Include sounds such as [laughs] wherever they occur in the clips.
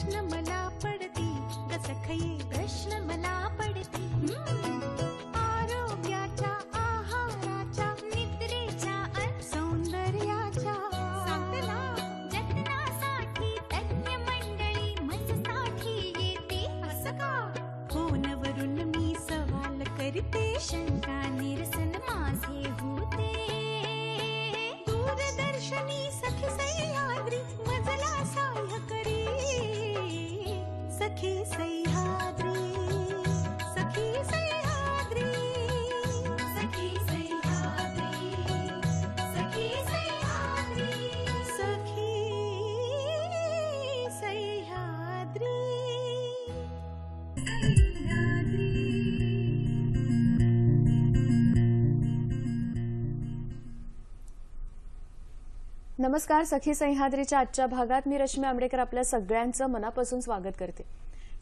प्रश्न मला पडति प्रसखये प्रश्न पडति नमस्कार सखी सह्याद्रीच्या आजच्या भागात मी रश्मी आंबेडकर आपल्या सगळ्यांचं मनापासून स्वागत करते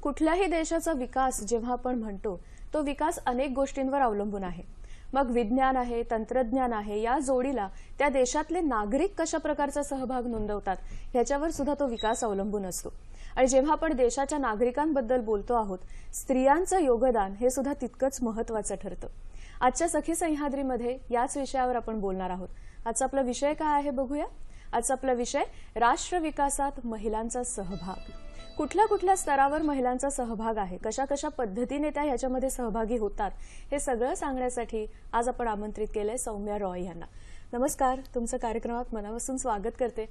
कुठल्याही देशाचा विकास जेव्हा आपण म्हणतो तो विकास अनेक गोष्टींवर अवलंबून आहे मग विज्ञान आहे तंत्रज्ञान आहे या जोडीला त्या देशातले नागरिक कशा प्रकारचा सहभाग नोंदवतात ह्याच्यावर सुद्धा तो विकास अवलंबून असतो आणि जेव्हा आपण देशाच्या नागरिकांबद्दल बोलतो आहोत स्त्रियांचं योगदान हे सुद्धा तितकंच महत्वाचं ठरतं आजच्या सखी सह्याद्रीमध्ये याच विषयावर आपण बोलणार आहोत आजचा आपला विषय काय आहे बघूया आजचा आपला विषय राष्ट्र विकासात महिलांचा सहभाग कुठल्या कुठल्या स्तरावर महिलांचा सहभाग आहे कशा कशा पद्धतीने त्या ह्याच्यामध्ये सहभागी होतात हे सगळं सांगण्यासाठी आज आपण आमंत्रित केलंय सौम्या रॉय यांना नमस्कार तुमचं कार्यक्रमात मनापासून स्वागत करते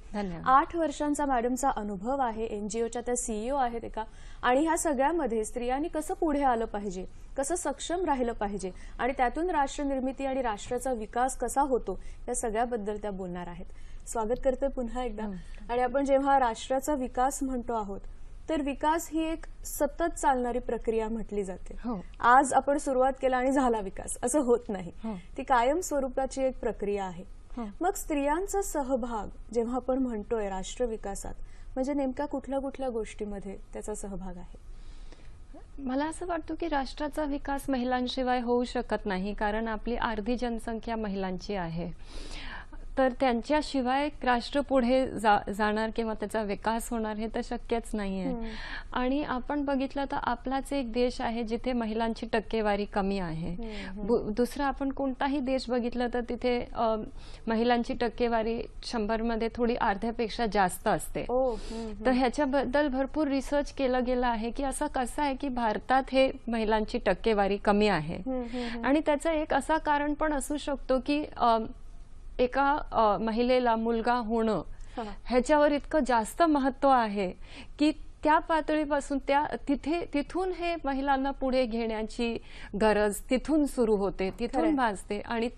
आठ वर्षांचा मॅडमचा अनुभव आहे एनजीओच्या त्या सीईओ आहेत एका आणि ह्या सगळ्यामध्ये स्त्रियांनी कसं पुढे आलं पाहिजे कसं सक्षम राहिलं पाहिजे आणि त्यातून राष्ट्रनिर्मिती आणि राष्ट्राचा विकास कसा होतो या सगळ्याबद्दल त्या बोलणार आहेत स्वागत करते पुन्हा एकदा हो. आणि आपण जेव्हा राष्ट्राचा विकास म्हणतो आहोत तर विकास ही एक सतत चालणारी प्रक्रिया म्हटली जाते हो. आज आपण सुरुवात केला आणि झाला विकास असं होत नाही हो. ती कायम स्वरूपाची एक प्रक्रिया आहे मग स्त्रियांचा सहभाग जेव्हा आपण म्हणतोय राष्ट्र विकासात म्हणजे नेमका कुठल्या कुठल्या गोष्टीमध्ये त्याचा सहभाग आहे मला असं वाटतं की राष्ट्राचा विकास महिलांशिवाय होऊ शकत नाही कारण आपली अर्धी जनसंख्या महिलांची आहे तर त्यांच्याशिवाय राष्ट्र पुढे जा जाणार किंवा त्याचा विकास होणार हे तर शक्यच नाही आहे आणि आपण बघितलं तर आपलाच एक देश आहे जिथे महिलांची टक्केवारी कमी आहे दुसरा आपण कोणताही देश बघितलं तर तिथे महिलांची टक्केवारी शंभरमध्ये थोडी अर्ध्यापेक्षा जास्त असते तर ह्याच्याबद्दल भरपूर रिसर्च केलं गेलं आहे की असं कसं आहे की भारतात हे महिलांची टक्केवारी कमी आहे आणि त्याचं एक असा कारण पण असू शकतो की एका महिलेला मुलगा होणं ह्याच्यावर इतकं जास्त महत्व आहे की त्या पातळीपासून त्या तिथे तिथून हे महिलांना पुढे घेण्याची गरज तिथून सुरू होते तिथून भाजते आणि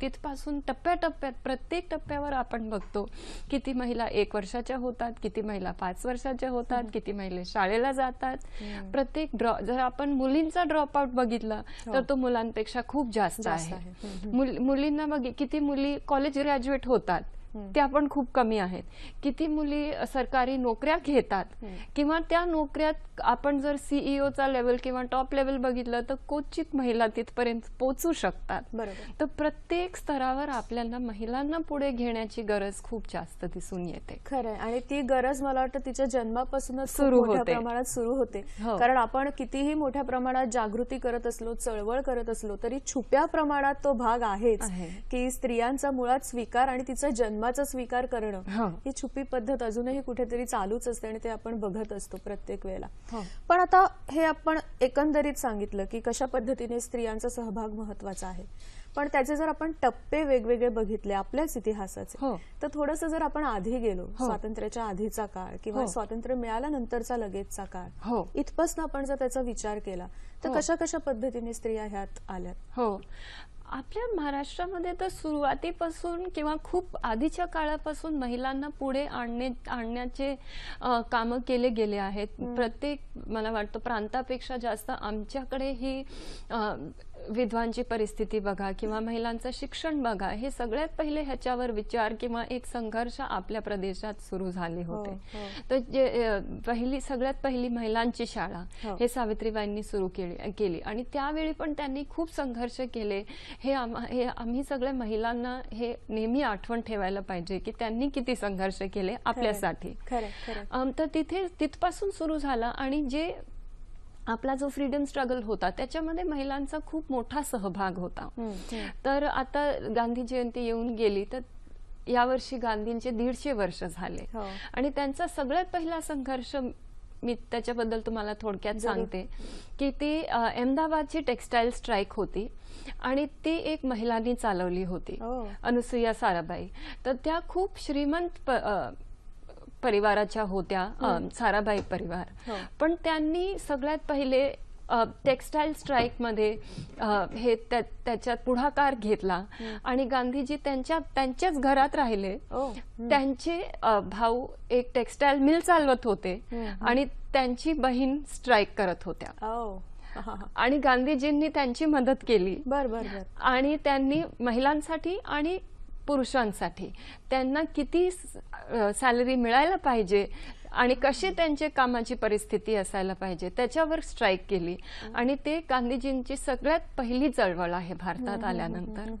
तिथपासून टप्प्याटप्प्यात प्रत्येक टप्प्यावर आपण बघतो किती महिला एक वर्षाच्या होतात किती महिला पाच वर्षाच्या होतात किती महिला शाळेला जातात प्रत्येक ड्रॉ जर आपण मुलींचा ड्रॉपआउट बघितला हो. तर तो मुलांपेक्षा खूप जास्त आहे मुलींना बघ किती मुली कॉलेज ग्रॅज्युएट होतात त्या पण खूप कमी आहेत किती मुली सरकारी नोकऱ्या घेतात किंवा त्या नोकऱ्यात आपण जर सीईओचा e लेवल किंवा टॉप लेवल बघितलं तर क्वचित महिला तिथपर्यंत पोचू शकतात तर प्रत्येक स्तरावर आपल्याला महिलांना पुढे घेण्याची गरज खूप जास्त दिसून येते खरं आणि ती गरज मला वाटतं तिच्या जन्मापासूनच सुरू होते प्रमाणात सुरू होते हो. कारण आपण कितीही मोठ्या प्रमाणात जागृती करत असलो चळवळ करत असलो तरी छुप्या प्रमाणात तो भाग आहेच की स्त्रियांचा मुळात स्वीकार आणि तिचा जन्म कामाचा स्वीकार करणं ही छुपी पद्धत अजूनही कुठेतरी चालूच असते आणि ते आपण बघत असतो प्रत्येक वेळेला पण आता हे आपण एकंदरीत सांगितलं की कशा पद्धतीने स्त्रियांचा सहभाग महत्वाचा आहे पण त्याचे जर आपण टप्पे वेगवेगळे बघितले आपल्याच इतिहासाचे हो. तर थोडस जर आपण आधी गेलो हो. स्वातंत्र्याच्या आधीचा काळ किंवा हो. स्वातंत्र्य मिळाल्यानंतरचा लगेचचा काळ इथपासून आपण जर त्याचा विचार केला तर कशा कशा पद्धतीने स्त्रिया ह्यात आल्या हो आपल्या महाराष्ट्रामध्ये तर सुरुवातीपासून किंवा खूप आधीच्या काळापासून महिलांना पुढे आणणे आणण्याचे कामं केले गेले आहेत प्रत्येक मला वाटतं प्रांतापेक्षा जास्त आमच्याकडे ही विधवांची परिस्थिती बघा किंवा महिलांचं शिक्षण बघा हे सगळ्यात पहिले ह्याच्यावर विचार किंवा एक संघर्ष आपल्या प्रदेशात सुरू झाले हो, होते हो. तर तर पहिली सगळ्यात पहिली महिलांची शाळा हो. हे सावित्रीबाईंनी सुरू केली केली आणि त्यावेळी पण त्यांनी खूप संघर्ष केले हे हे आम्ही सगळ्या महिलांना हे नेहमी आठवण ठेवायला पाहिजे की त्यांनी किती संघर्ष केले आपल्यासाठी तर तिथे तिथपासून सुरू झाला आणि जे आपला जो फ्रीडम स्ट्रगल होता त्याच्यामध्ये महिलांचा खूप मोठा सहभाग होता तर आता गांधी जयंती येऊन गेली तर यावर्षी गांधींचे दीडशे वर्ष झाले हो. आणि त्यांचा सगळ्यात पहिला संघर्ष मी त्याच्याबद्दल तुम्हाला थोडक्यात सांगते की ती अहमदाबादची टेक्स्टाईल स्ट्राईक होती आणि ती एक महिलांनी चालवली होती हो. अनुसुया साराबाई तर त्या खूप श्रीमंत परिवाराच्या होत्या साराभाई परिवार हो. पण त्यांनी सगळ्यात पहिले टेक्स्टाईल मध्ये हे त्याच्यात पुढाकार घेतला आणि गांधीजी त्यांच्या त्यांच्याच घरात राहिले त्यांचे भाऊ एक टेक्स्टाईल मिल चालवत होते आणि त्यांची बहीण स्ट्राईक करत होत्या [laughs] आणि गांधीजींनी त्यांची मदत केली बर बर आणि त्यांनी महिलांसाठी आणि पुरुषांसाठी त्यांना किती सॅलरी मिळायला पाहिजे आणि कशी त्यांची कामाची परिस्थिती असायला पाहिजे त्याच्यावर स्ट्राईक केली आणि ते गांधीजींची सगळ्यात पहिली चळवळ आहे भारतात आल्यानंतर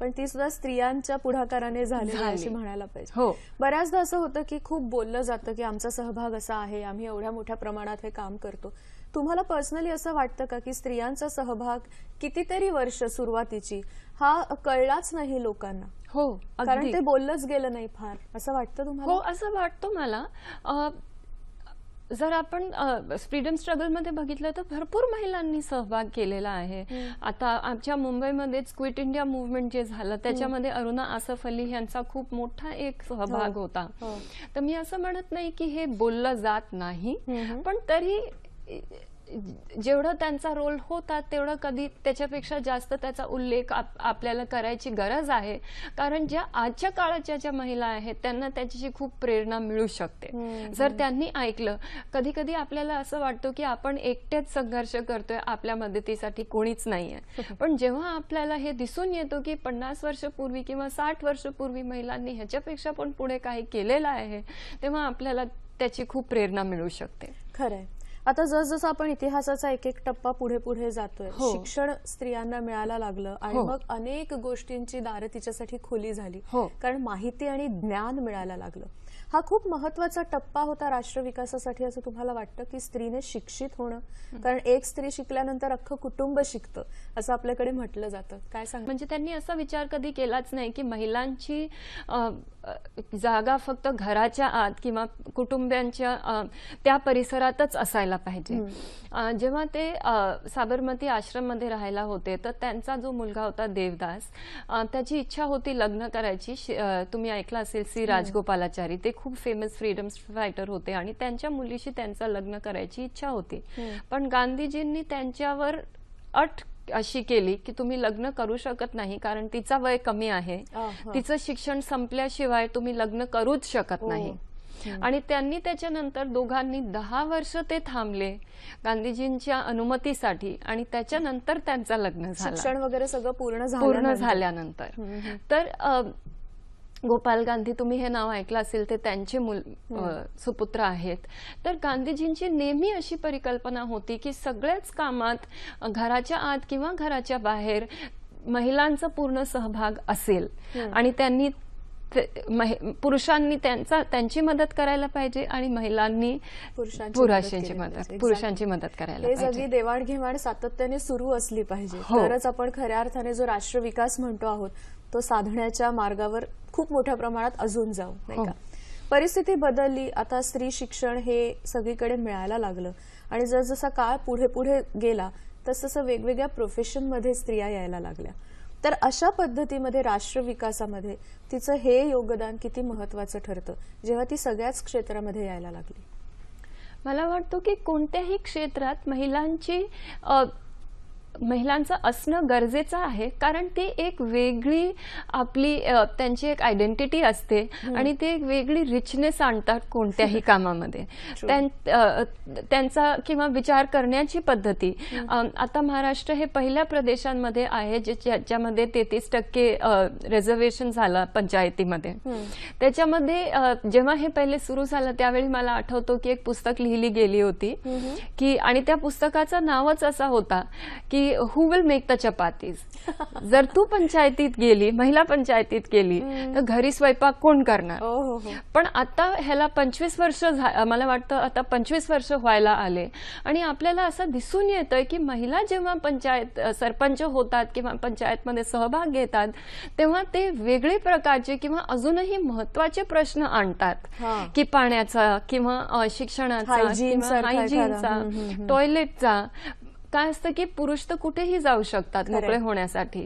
पण ती सुद्धा स्त्रियांच्या पुढाकाराने झाली अशी म्हणायला पाहिजे हो बऱ्याचदा असं होतं की खूप बोललं जातं की आमचा सहभाग असा आहे आम्ही एवढ्या मोठ्या प्रमाणात हे काम करतो तुम्हाला पर्सनली असं वाटतं का की स्त्रियांचा सहभाग कितीतरी वर्ष सुरुवातीची हा कळलाच नाही लोकांना हो कारण ते बोललंच गेलं नाही फार असं वाटतं तुम्हाला हो असं वाटतं मला जर आपण फ्रीडम स्ट्रगलमध्ये बघितलं तर भरपूर महिलांनी सहभाग केलेला आहे आता आमच्या मुंबईमध्येच क्विट इंडिया मुवमेंट जे झालं त्याच्यामध्ये अरुणा आसफ अली यांचा खूप मोठा एक सहभाग हो. होता हो. तर मी असं म्हणत नाही की हे बोललं जात नाही पण तरी जेवढं त्यांचा रोल होता तेवढं कधी त्याच्यापेक्षा जास्त त्याचा उल्लेख आपल्याला करायची गरज आहे कारण ज्या आजच्या काळाच्या ज्या महिला आहेत त्यांना त्याची खूप प्रेरणा मिळू शकते जर त्यांनी ऐकलं कधी कधी आपल्याला असं वाटतं की आपण एकट्याच संघर्ष करतोय आपल्या मदतीसाठी कोणीच नाहीये [laughs] पण जेव्हा आपल्याला हे दिसून येतो की पन्नास वर्षपूर्वी किंवा साठ वर्षपूर्वी महिलांनी ह्याच्यापेक्षा पण पुढे काही केलेलं आहे तेव्हा आपल्याला त्याची खूप प्रेरणा मिळू शकते खरंय आता जसजसं आपण इतिहासाचा एक एक टप्पा पुढे पुढे जातोय हो। शिक्षण स्त्रियांना मिळायला लागलं आणि हो। मग अनेक गोष्टींची दारं तिच्यासाठी खुली झाली हो। कारण माहिती आणि ज्ञान मिळायला लागलं हा खूप महत्वाचा टप्पा होता राष्ट्र विकासासाठी असं तुम्हाला वाटतं की स्त्रीने शिक्षित होणं कारण एक स्त्री शिकल्यानंतर अख्खं कुटुंब शिकतं असं आपल्याकडे म्हटलं जातं काय सांग म्हणजे त्यांनी असा विचार कधी केलाच नाही की महिलांची जागा फक्त घराच्या आत किंवा कुटुंबियांच्या त्या परिसरातच असायला पाहिजे जेव्हा ते साबरमती आश्रममध्ये राहायला होते तर त्यांचा जो मुलगा होता देवदास त्याची इच्छा होती लग्न करायची तुम्ही ऐकलं असेल श्री राजगोपालाचारी ते खूप फेमस फ्रीडम फायटर होते आणि त्यांच्या मुलीशी त्यांचं लग्न करायची इच्छा होती पण गांधीजींनी त्यांच्यावर अट अशी केली की तुम्ही लग्न करू शकत नाही कारण तिचा वय कमी आहे तिचं शिक्षण संपल्याशिवाय तुम्ही लग्न करूच शकत हो. नाही आणि त्यांनी त्याच्यानंतर दोघांनी दहा वर्ष ते थांबले गांधीजींच्या अनुमतीसाठी आणि त्याच्यानंतर त्यांचं लग्न झालं शिक्षण वगैरे सगळं पूर्ण पूर्ण झाल्यानंतर तर गोपाल गांधी तुम्ही हे नाव ऐकलं असेल ते त्यांचे मुल हो. सुपुत्र आहेत तर गांधीजींची नेहमी अशी परिकल्पना होती की सगळ्याच कामात घराच्या आत किंवा घराच्या बाहेर महिलांचा पूर्ण सहभाग असेल हो. आणि त्यांनी पुरुषांनी त्यांचा त्यांची मदत करायला पाहिजे आणि महिलांनी पुरुषांची मदत पुरुषांची मदत करायला पाहिजे सगळी देवाणघेवाण सातत्याने सुरू असली पाहिजे हो. तरच आपण खऱ्या अर्थाने जो राष्ट्रविकास म्हणतो आहोत तो साधण्याच्या मार्गावर खूप मोठ्या प्रमाणात अजून जाऊ नाही हो. का परिस्थिती बदलली आता स्त्री शिक्षण हे सगळीकडे मिळायला लागलं आणि जसा काळ पुढे पुढे गेला तसं वेगवेगळ्या प्रोफेशनमध्ये स्त्रिया यायला लागल्या तर अशा पद्धतीमध्ये राष्ट्र विकासामध्ये तिचं हे योगदान किती महत्वाचं ठरतं जेव्हा ती सगळ्याच क्षेत्रामध्ये यायला लागली मला वाटतो की कोणत्याही क्षेत्रात महिलांची महिलांचं असणं गरजेचं आहे कारण ती एक वेगळी आपली त्यांची एक आयडेंटिटी असते आणि ते एक वेगळी रिचनेस आणतात कोणत्याही [laughs] कामामध्ये त्यांचा किंवा विचार करण्याची पद्धती आता महाराष्ट्र हे पहिल्या प्रदेशांमध्ये आहे जे ज्याच्यामध्ये तेहतीस टक्के रिझर्वेशन झालं पंचायतीमध्ये त्याच्यामध्ये जेव्हा हे पहिले सुरू झालं त्यावेळी मला आठवतो की एक पुस्तक लिहिली गेली होती की आणि त्या पुस्तकाचं नावच असा होता की की who will make the chapatis जर तू पंचायतीत गेली महिला पंचायतीत गेली तर घरी स्वयंपाक कोण करणार हो, हो, हो. पण आता ह्याला पंचवीस वर्ष मला वाटतं आता पंचवीस वर्ष व्हायला आले आणि आपल्याला असं दिसून येतं की महिला जेव्हा पंचायत सरपंच होतात किंवा पंचायतमध्ये सहभाग घेतात तेव्हा ते वेगळे प्रकारचे किंवा अजूनही महत्वाचे प्रश्न आणतात की पाण्याचा किंवा शिक्षणाचा टॉयलेटचा काय असतं की पुरुष तर कुठेही जाऊ शकतात मोकळे होण्यासाठी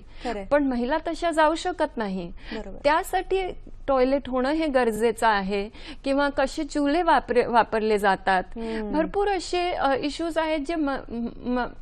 पण महिला तशा जाऊ शकत नाही त्यासाठी टॉयलेट होणं हे गरजेचं आहे किंवा कसे चुले वापरले जातात भरपूर असे इश्यूज आहेत जे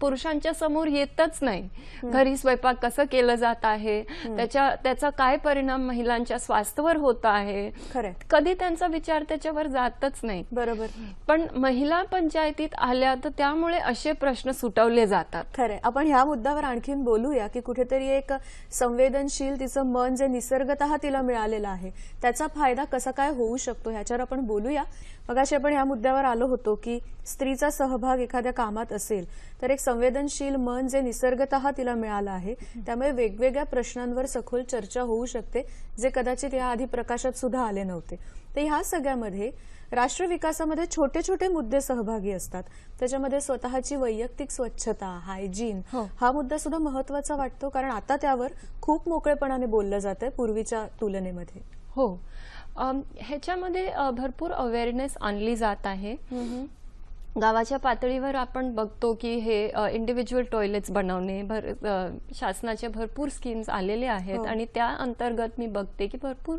पुरुषांच्या समोर येतच नाही घरी स्वयंपाक कसं केलं जात आहे त्याच्या त्याचा काय परिणाम महिलांच्या स्वास्थ्यावर होत आहे कधी त्यांचा विचार त्याच्यावर जातच नाही बरोबर पण महिला पंचायतीत आल्या तर त्यामुळे असे प्रश्न सुटवले जातात खरे आपण ह्या मुद्द्यावर आणखीन बोलूया की कुठेतरी एक संवेदनशील तिचं मन जे निसर्गत तिला मिळालेलं आहे त्याचा फायदा कसा काय होऊ शकतो ह्याच्यावर आपण बोलूया मगाशी आपण या मुद्द्यावर आलो होतो की स्त्रीचा सहभाग एखाद्या कामात असेल तर एक संवेदनशील मन जे निसर्गत तिला मिळालं आहे त्यामुळे वेगवेगळ्या प्रश्नांवर सखोल चर्चा होऊ शकते जे कदाचित याआधी प्रकाशात सुद्धा आले नव्हते तर ह्या सगळ्यामध्ये राष्ट्रविकासामध्ये छोटे छोटे मुद्दे सहभागी असतात त्याच्यामध्ये स्वतःची वैयक्तिक स्वच्छता हायजीन हो. हा मुद्दा सुद्धा महत्वाचा वाटतो कारण आता त्यावर खूप मोकळेपणाने बोललं जातं पूर्वीच्या तुलनेमध्ये हो ह्याच्यामध्ये भरपूर अवेअरनेस आणली जात आहे गावाच्या पातळीवर आपण बघतो की हे इंडिव्हिज्युअल टॉयलेट्स बनवणे भर शासनाचे भरपूर स्कीम्स आलेले आहेत हो. आणि त्या अंतर्गत मी बघते की भरपूर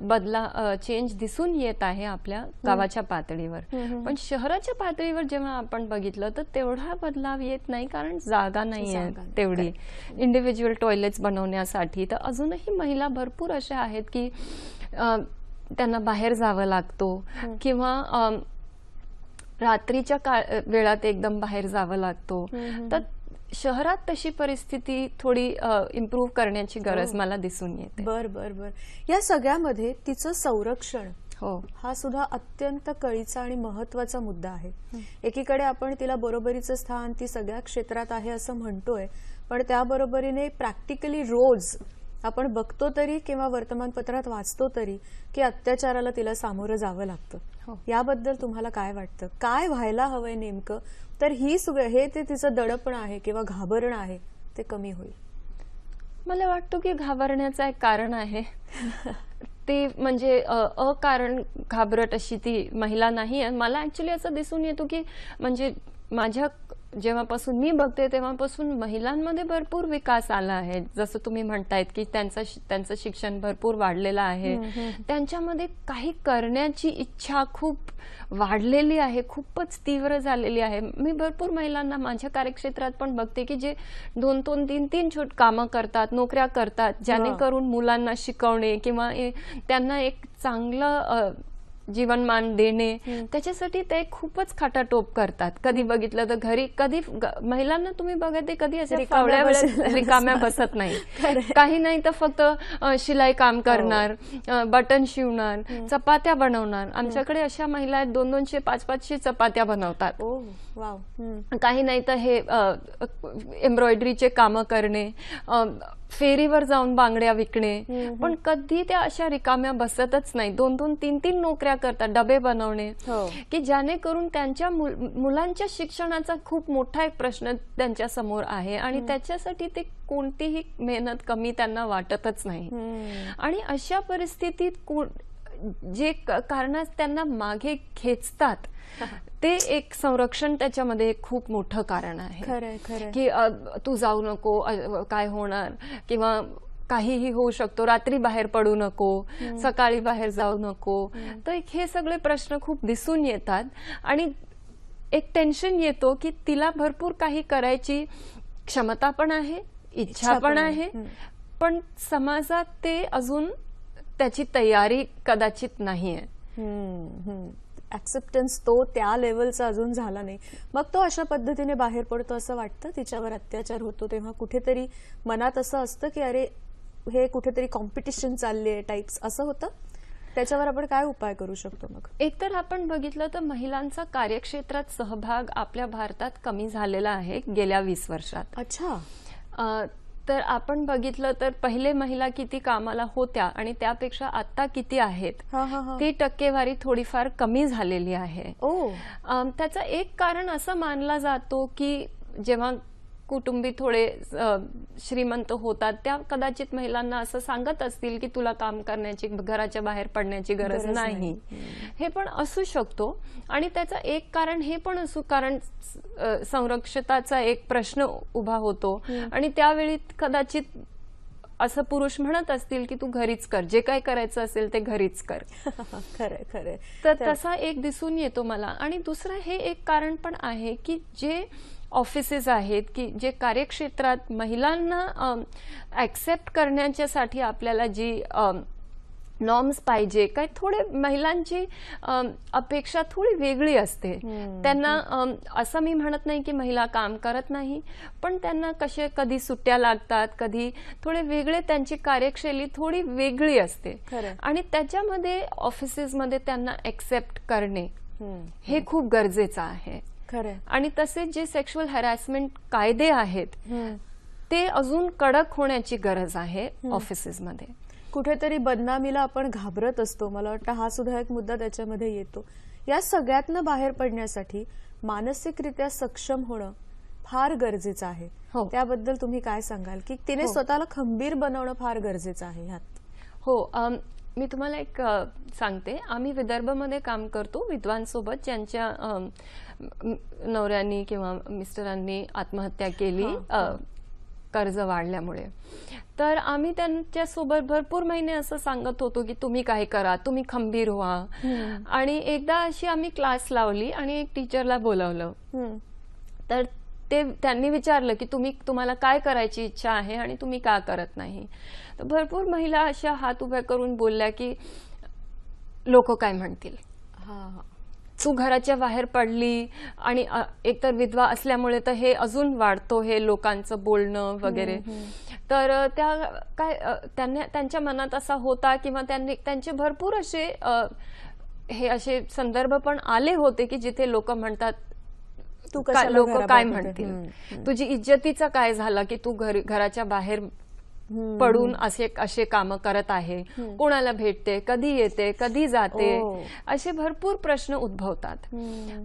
बदला चेंज दिसून येत आहे आपल्या गावाच्या पातळीवर पण शहराच्या पातळीवर जेव्हा आपण बघितलं तर तेवढा बदलाव येत नाही कारण जागा नाही आहे तेवढी इंडिव्हिज्युअल टॉयलेट्स बनवण्यासाठी तर अजूनही महिला भरपूर अशा आहेत की त्यांना बाहेर जावं लागतो किंवा रात्रीच्या काळ वेळात एकदम बाहेर जावं लागतो तर शहरात तशी परिस्थिती थोडी इम्प्रूव्ह करण्याची गरज हो. मला दिसून येते बर बर बर या सगळ्यामध्ये तिचं संरक्षण हो हा सुद्धा अत्यंत कळीचा आणि महत्वाचा मुद्दा आहे एकीकडे आपण तिला बरोबरीचं स्थान ती सगळ्या क्षेत्रात आहे असं म्हणतोय पण त्याबरोबरीने प्रॅक्टिकली रोज आपण बघतो तरी किंवा वर्तमानपत्रात वाचतो तरी की अत्याचाराला तिला सामोरं जावं लागतं हो. याबद्दल तुम्हाला काय वाटतं काय व्हायला हवंय नेमकं तर ही सुग हे ते तिचं दडपण आहे किंवा घाबरणं आहे ते कमी होईल मला वाटतो की घाबरण्याचं एक कारण आहे [laughs] ती म्हणजे अकारण घाबरट अशी ती महिला नाही आहे मला ॲक्च्युली असं दिसून येतो की म्हणजे माझ्या जेव्हापासून मी बघते तेव्हापासून महिलांमध्ये भरपूर विकास आला आहे जसं तुम्ही म्हणतायत की त्यांचं त्यांचं शिक्षण भरपूर वाढलेलं आहे त्यांच्यामध्ये काही करण्याची इच्छा खूप वाढलेली आहे खूपच तीव्र झालेली आहे मी भरपूर महिलांना माझ्या कार्यक्षेत्रात पण बघते की जे दोन दोन तीन तीन छोट कामं करतात नोकऱ्या करतात ज्याने करून मुलांना शिकवणे किंवा त्यांना एक चांगलं जीवनमान देणे त्याच्यासाठी ते खूपच खाटाटोप करतात कधी बघितलं तर घरी कधी महिलांना तुम्ही ते कधी असे रिकाम्या बसत नाही [laughs] काही नाही तर फक्त शिलाई काम हो. करणार बटन शिवणार चपात्या बनवणार आमच्याकडे अशा महिला आहेत दोन दोनशे पाच पाचशे चपात्या बनवतात Hmm. काही नाही तर हे एम्ब्रॉयडरीचे काम करणे फेरीवर जाऊन बांगड्या विकणे पण कधी त्या अशा रिकाम्या बसतच नाही दोन दोन तीन तीन नोकऱ्या करतात डबे बनवणे हो. की ज्याने करून त्यांच्या मुलांच्या शिक्षणाचा खूप मोठा एक प्रश्न त्यांच्या समोर आहे आणि त्याच्यासाठी ते कोणतीही मेहनत कमी त्यांना वाटतच नाही आणि अशा परिस्थितीत जे कारण त्यांना मागे खेचतात [laughs] ते एक संरक्षण त्याच्यामध्ये खूप मोठं कारण आहे की तू जाऊ नको काय होणार किंवा काहीही होऊ शकतो रात्री बाहेर पडू नको सकाळी बाहेर जाऊ नको तर हे सगळे प्रश्न खूप दिसून येतात आणि एक टेन्शन येतो की तिला भरपूर काही करायची क्षमता पण आहे इच्छा पण आहे पण समाजात ते अजून त्याची तयारी कदाचित नाही आहे ॲक्सेप्टन्स तो त्या लेवलचा अजून झाला नाही मग तो अशा पद्धतीने बाहेर पडतो असं वाटतं तिच्यावर अत्याचार होतो तेव्हा कुठेतरी मनात असं असतं की अरे हे कुठेतरी कॉम्पिटिशन चालले आहे टाईप्स असं होतं त्याच्यावर आपण काय उपाय करू शकतो मग एकतर आपण बघितलं तर महिलांचा कार्यक्षेत्रात सहभाग आपल्या भारतात कमी झालेला आहे गेल्या वीस वर्षात अच्छा तर आपण बघितलं तर पहिले महिला किती कामाला होत्या आणि त्यापेक्षा आता किती आहेत ती टक्केवारी थोडीफार कमी झालेली आहे त्याचं एक कारण असं मानला जातो की जेव्हा कुटुंबी थोडे श्रीमंत होतात त्या कदाचित महिलांना असं सांगत असतील की तुला काम करण्याची घराच्या बाहेर पडण्याची गरज नाही हे पण असू शकतो आणि त्याचं एक कारण हे पण असू कारण संरक्षताचा एक प्रश्न उभा होतो आणि त्यावेळी कदाचित असं पुरुष म्हणत असतील की तू घरीच कर जे काय करायचं असेल ते घरीच कर खरे [laughs] खरे तर तसा एक दिसून येतो मला आणि दुसरं हे एक कारण पण आहे की जे ऑफिसेस आहेत की जे कार्यक्षेत्रात महिलांना ॲक्सेप्ट करण्याच्यासाठी आपल्याला जी नॉर्म्स पाहिजे काय थोडे महिलांची अपेक्षा थोडी वेगळी असते त्यांना असं मी म्हणत नाही की महिला काम करत नाही पण त्यांना कसे कधी सुट्ट्या लागतात कधी थोडे वेगळे त्यांची कार्यशैली थोडी वेगळी असते आणि त्याच्यामध्ये ऑफिसेसमध्ये त्यांना ऍक्सेप्ट करणे हे खूप गरजेचं आहे खरं आणि तसेच जे सेक्शुअल हॅरॅसमेंट कायदे आहेत ते अजून कडक होण्याची गरज आहे ऑफिसेसमध्ये कुठेतरी बदनामीला आपण घाबरत असतो मला वाटतं हा सुद्धा एक मुद्दा त्याच्यामध्ये येतो या सगळ्यातनं बाहेर पडण्यासाठी मानसिकरित्या सक्षम होणं फार गरजेचं आहे हो त्याबद्दल तुम्ही काय सांगाल की तिने हो। स्वतःला खंबीर बनवणं फार गरजेचं आहे ह्यात हो मी तुम्हाला एक सांगते आम्ही विदर्भमध्ये काम करतो विद्वांसोबत ज्यांच्या नवऱ्यांनी किंवा मिस्टरांनी आत्महत्या केली कर्ज वाढल्यामुळे तर आम्ही त्यांच्यासोबत भरपूर महिने असं सांगत होतो की तुम्ही काय करा तुम्ही खंबीर व्हा आणि एकदा अशी आम्ही क्लास लावली आणि एक टीचरला बोलावलं तर ते त्यांनी विचारलं की तुम्ही तुम्हाला काय करायची इच्छा आहे आणि तुम्ही का करत नाही भरपूर महिला अशा हात उभ्या करून बोलल्या की लोक काय म्हणतील तू घराच्या बाहेर पडली आणि एकतर विधवा असल्यामुळे तर हे अजून वाढतो हे लोकांचं बोलणं वगैरे तर त्या काय त्यांना त्यांच्या मनात असा होता किंवा त्यांनी त्यांचे भरपूर असे हे असे संदर्भ पण आले होते की जिथे लोक म्हणतात तू लोक काय म्हणतील तुझी इज्जतीचा काय झाला की तू घर घराच्या बाहेर पडून असे असे काम करत आहे कोणाला भेटते कधी येते कधी जाते हो. असे भरपूर प्रश्न उद्भवतात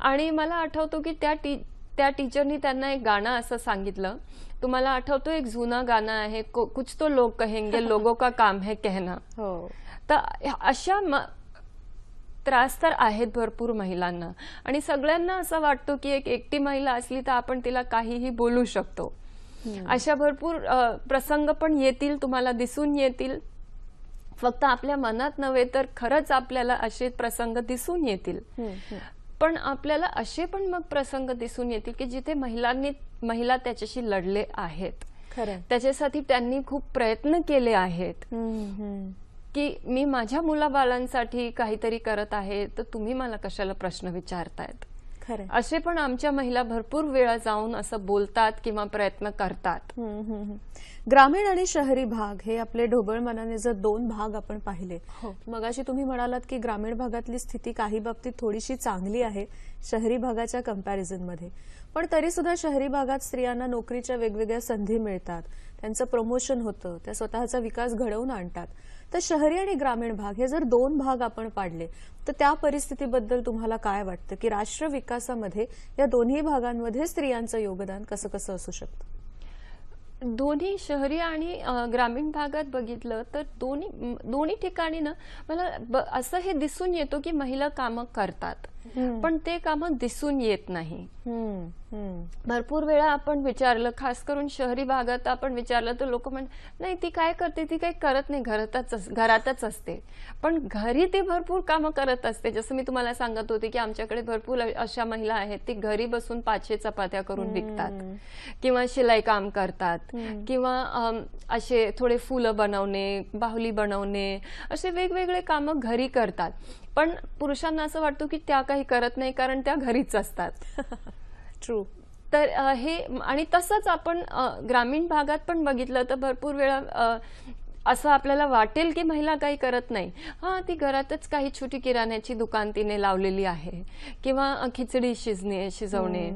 आणि मला आठवतो की त्या टी त्या टीचरनी त्यांना एक गाणं असं सांगितलं तुम्हाला आठवतो एक जुना गाणं आहे कुछ तो लोक कहेंगे [laughs] लोगों का काम है कहना हो. तर अशा त्रास तर आहेत भरपूर महिलांना आणि सगळ्यांना असं वाटतो की एक एकटी महिला असली तर आपण तिला काहीही बोलू शकतो अशा भरपूर प्रसंग पण येतील तुम्हाला दिसून येतील फक्त आपल्या मनात नव्हे तर खरंच आपल्याला असे प्रसंग दिसून येतील पण आपल्याला असे पण मग प्रसंग दिसून येतील की जिथे महिलांनी महिला त्याच्याशी लढले आहेत त्याच्यासाठी त्यांनी खूप प्रयत्न केले आहेत की मी माझ्या मुलाबाळांसाठी काहीतरी करत आहे तर तुम्ही मला कशाला प्रश्न विचारतायत असे पण आमच्या महिला भरपूर वेळा जाऊन असं बोलतात किंवा प्रयत्न करतात ग्रामीण आणि शहरी भाग हे आपले ढोबळ मनाने जर दोन भाग आपण पाहिले हो। मगाशी तुम्ही म्हणालात की ग्रामीण भागातली स्थिती काही बाबतीत थोडीशी चांगली आहे शहरी भागाच्या कम्पॅरिझन मध्ये पण तरी सुद्धा शहरी भागात स्त्रियांना नोकरीच्या वेगवेगळ्या संधी मिळतात त्यांचं प्रमोशन होतं त्या स्वतःचा विकास घडवून आणतात तर शहरी आणि ग्रामीण भाग हे जर दोन भाग आपण पाडले तर त्या परिस्थितीबद्दल तुम्हाला काय वाटतं की राष्ट्र विकासामध्ये या दोन्ही भागांमध्ये स्त्रियांचं योगदान कसं कसं असू शकतं दोन्ही शहरी आणि ग्रामीण भागात बघितलं तर दोन्ही दोन्ही ठिकाणी ना मला असं हे दिसून येतो की महिला कामं करतात पण ते कामं दिसून येत नाही भरपूर वेळा आपण विचारलं खास करून शहरी भागात आपण विचारलं तर लोक म्हण नाही ती काय करते ती काही करत नाही घरातच घरातच असते पण घरी ती भरपूर कामं करत असते जसं मी तुम्हाला सांगत होते की आमच्याकडे भरपूर अशा महिला आहेत ती घरी बसून पाचशे चपात्या करून विकतात किंवा शिलाई काम करतात किंवा असे थोडे फुलं बनवणे बाहुली बनवणे असे वेगवेगळे कामं घरी करतात पण पुरुषांना असं वाटतं की त्या काही करत नाही कारण त्या घरीच असतात [laughs] ट्रू तर हे आणि तसंच आपण ग्रामीण भागात पण बघितलं तर भरपूर वेळा असं आपल्याला वाटेल की महिला काही करत नाही हां ती घरातच काही छोटी किराण्याची दुकान तिने लावलेली आहे किंवा खिचडी शिजणे शिजवणे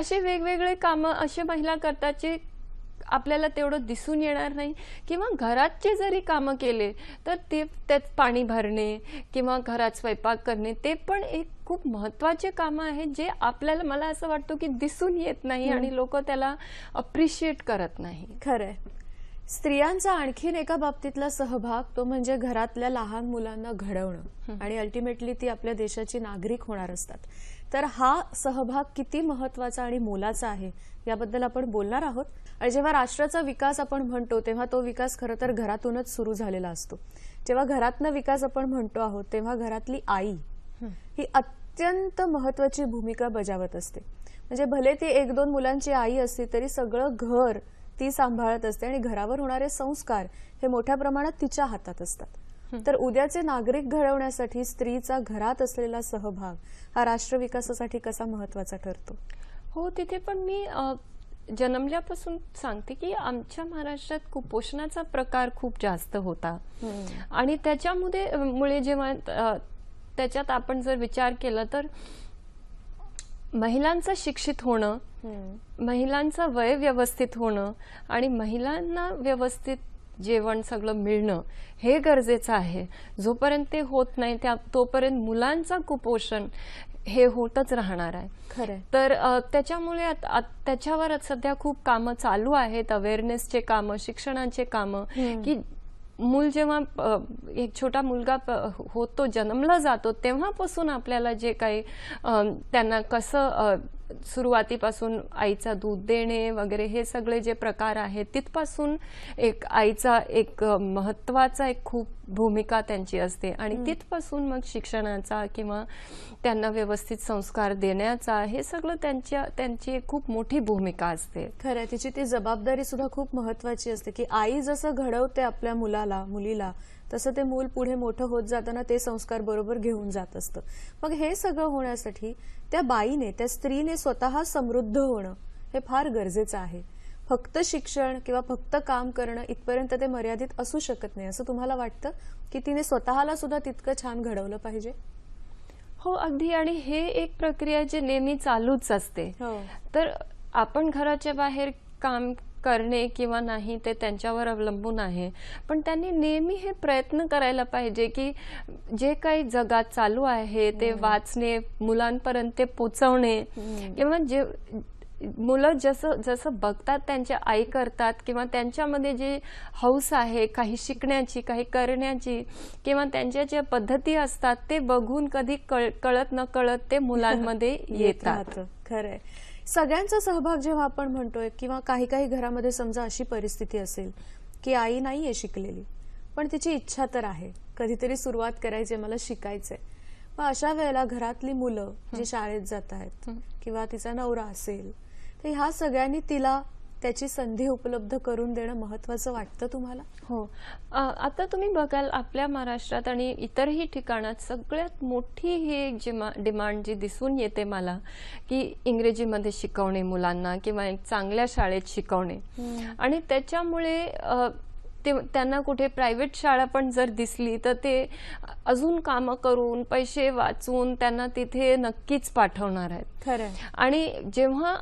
असे वेगवेगळे कामं असे महिला करतात जे आपल्याला तेवढं दिसून येणार नाही किंवा घरातचे जरी कामं केले तर ते त्यात पाणी भरणे किंवा घरात स्वयंपाक करणे ते पण एक खूप महत्त्वाचे कामं आहेत जे आपल्याला मला असं वाटतं की दिसून येत नाही आणि लोक त्याला अप्रिशिएट करत नाही खरंय स्त्रियांचा आणखीन एका बाबतीतला सहभाग तो म्हणजे घरातल्या लहान मुलांना घडवणं आणि अल्टिमेटली ती आपल्या देशाची नागरिक होणार असतात तर हा सहभाग किती महत्वाचा आणि मोलाचा आहे याबद्दल आपण बोलणार आहोत आणि जेव्हा राष्ट्राचा विकास आपण म्हणतो तेव्हा तो विकास खरं तर घरातूनच सुरू झालेला असतो जेव्हा घरातनं विकास आपण म्हणतो आहोत तेव्हा घरातली आई ही अत्यंत महत्वाची भूमिका बजावत असते म्हणजे भले ती एक दोन मुलांची आई असली तरी सगळं घर ती सांभाळत असते आणि घरावर होणारे संस्कार हे मोठ्या प्रमाणात तिच्या हातात असतात तर उद्याचे नागरिक घडवण्यासाठी स्त्रीचा घरात असलेला सहभाग हा राष्ट्र विकासासाठी कसा महत्वाचा ठरतो हो तिथे पण मी जन्मल्यापासून सांगते की आमच्या महाराष्ट्रात कुपोषणाचा प्रकार खूप जास्त होता आणि त्याच्यामध्ये मुळे जेव्हा त्याच्यात आपण जर विचार केला तर महिलांचं शिक्षित होणं महिलांचं वय व्यवस्थित होणं आणि महिलांना व्यवस्थित जेवण सगळं मिळणं हे गरजेचं आहे जोपर्यंत ते होत नाही त्या तोपर्यंत मुलांचं कुपोषण हे होतच राहणार आहे खरं तर त्याच्यामुळे त्याच्यावर सध्या खूप कामं चालू आहेत अवेअरनेसचे कामं शिक्षणाचे कामं की मूल जेव्हा एक छोटा मुलगा होतो जन्मला जातो तेव्हापासून आपल्याला जे काही त्यांना कसं सुरुवातीपासून आईचा दूध देणे वगैरे हे सगळे जे प्रकार आहेत तिथपासून एक आईचा एक महत्त्वाचा एक खूप भूमिका त्यांची असते आणि तिथपासून मग शिक्षणाचा किंवा त्यांना व्यवस्थित संस्कार देण्याचा हे सगळं त्यांच्या त्यांची एक खूप मोठी भूमिका असते खरं तिची ती जबाबदारी सुद्धा खूप महत्वाची असते की आई जसं घडवते आपल्या मुलाला मुलीला तसं ते मूल पुढे मोठं होत जाताना ते संस्कार बरोबर घेऊन जात असतं मग हे सगळं होण्यासाठी त्या बाईने त्या स्त्रीने स्वतः समृद्ध होणं हे फार गरजेचं आहे फक्त शिक्षण किंवा फक्त काम करणं इथपर्यंत ते मर्यादित असू शकत नाही असं तुम्हाला वाटतं की तिने स्वतःला सुद्धा तितकं छान घडवलं पाहिजे हो अगदी आणि हे एक प्रक्रिया जी नेहमी चालूच असते हो। तर आपण घराच्या बाहेर काम करणे किंवा नाही ते त्यांच्यावर अवलंबून आहे पण त्यांनी नेहमी हे प्रयत्न करायला पाहिजे की जे काही जगात चालू आहे ते वाचणे मुलांपर्यंत ते पोचवणे किंवा जे मुलं जसं जसं बघतात त्यांच्या आई करतात किंवा त्यांच्यामध्ये जे हौस आहे काही शिकण्याची काही करण्याची किंवा त्यांच्या ज्या पद्धती असतात ते बघून कधी कळ कळत न कळत ते मुलांमध्ये [laughs] येतात खरंय सगळ्यांचा सहभाग जेव्हा आपण म्हणतोय किंवा काही काही घरामध्ये समजा अशी परिस्थिती असेल की आई नाही आहे शिकलेली पण तिची इच्छा तर आहे कधीतरी सुरुवात करायची मला शिकायचंय मग अशा वेळेला घरातली मुलं जी शाळेत जात आहेत किंवा तिचा नवरा असेल तर ह्या सगळ्यांनी तिला त्याची संधी उपलब्ध करून देणं महत्वाचं वाटतं तुम्हाला हो आता तुम्ही बघाल आपल्या महाराष्ट्रात आणि इतरही ठिकाणात सगळ्यात मोठी ही एक डिमांड जी दिसून येते मला की इंग्रजीमध्ये शिकवणे मुलांना किंवा एक चांगल्या शाळेत शिकवणे आणि त्याच्यामुळे ते त्यांना कुठे प्रायव्हेट शाळा पण जर दिसली तर ते अजून कामं करून पैसे वाचून त्यांना तिथे नक्कीच पाठवणार आहेत खरं आणि जेव्हा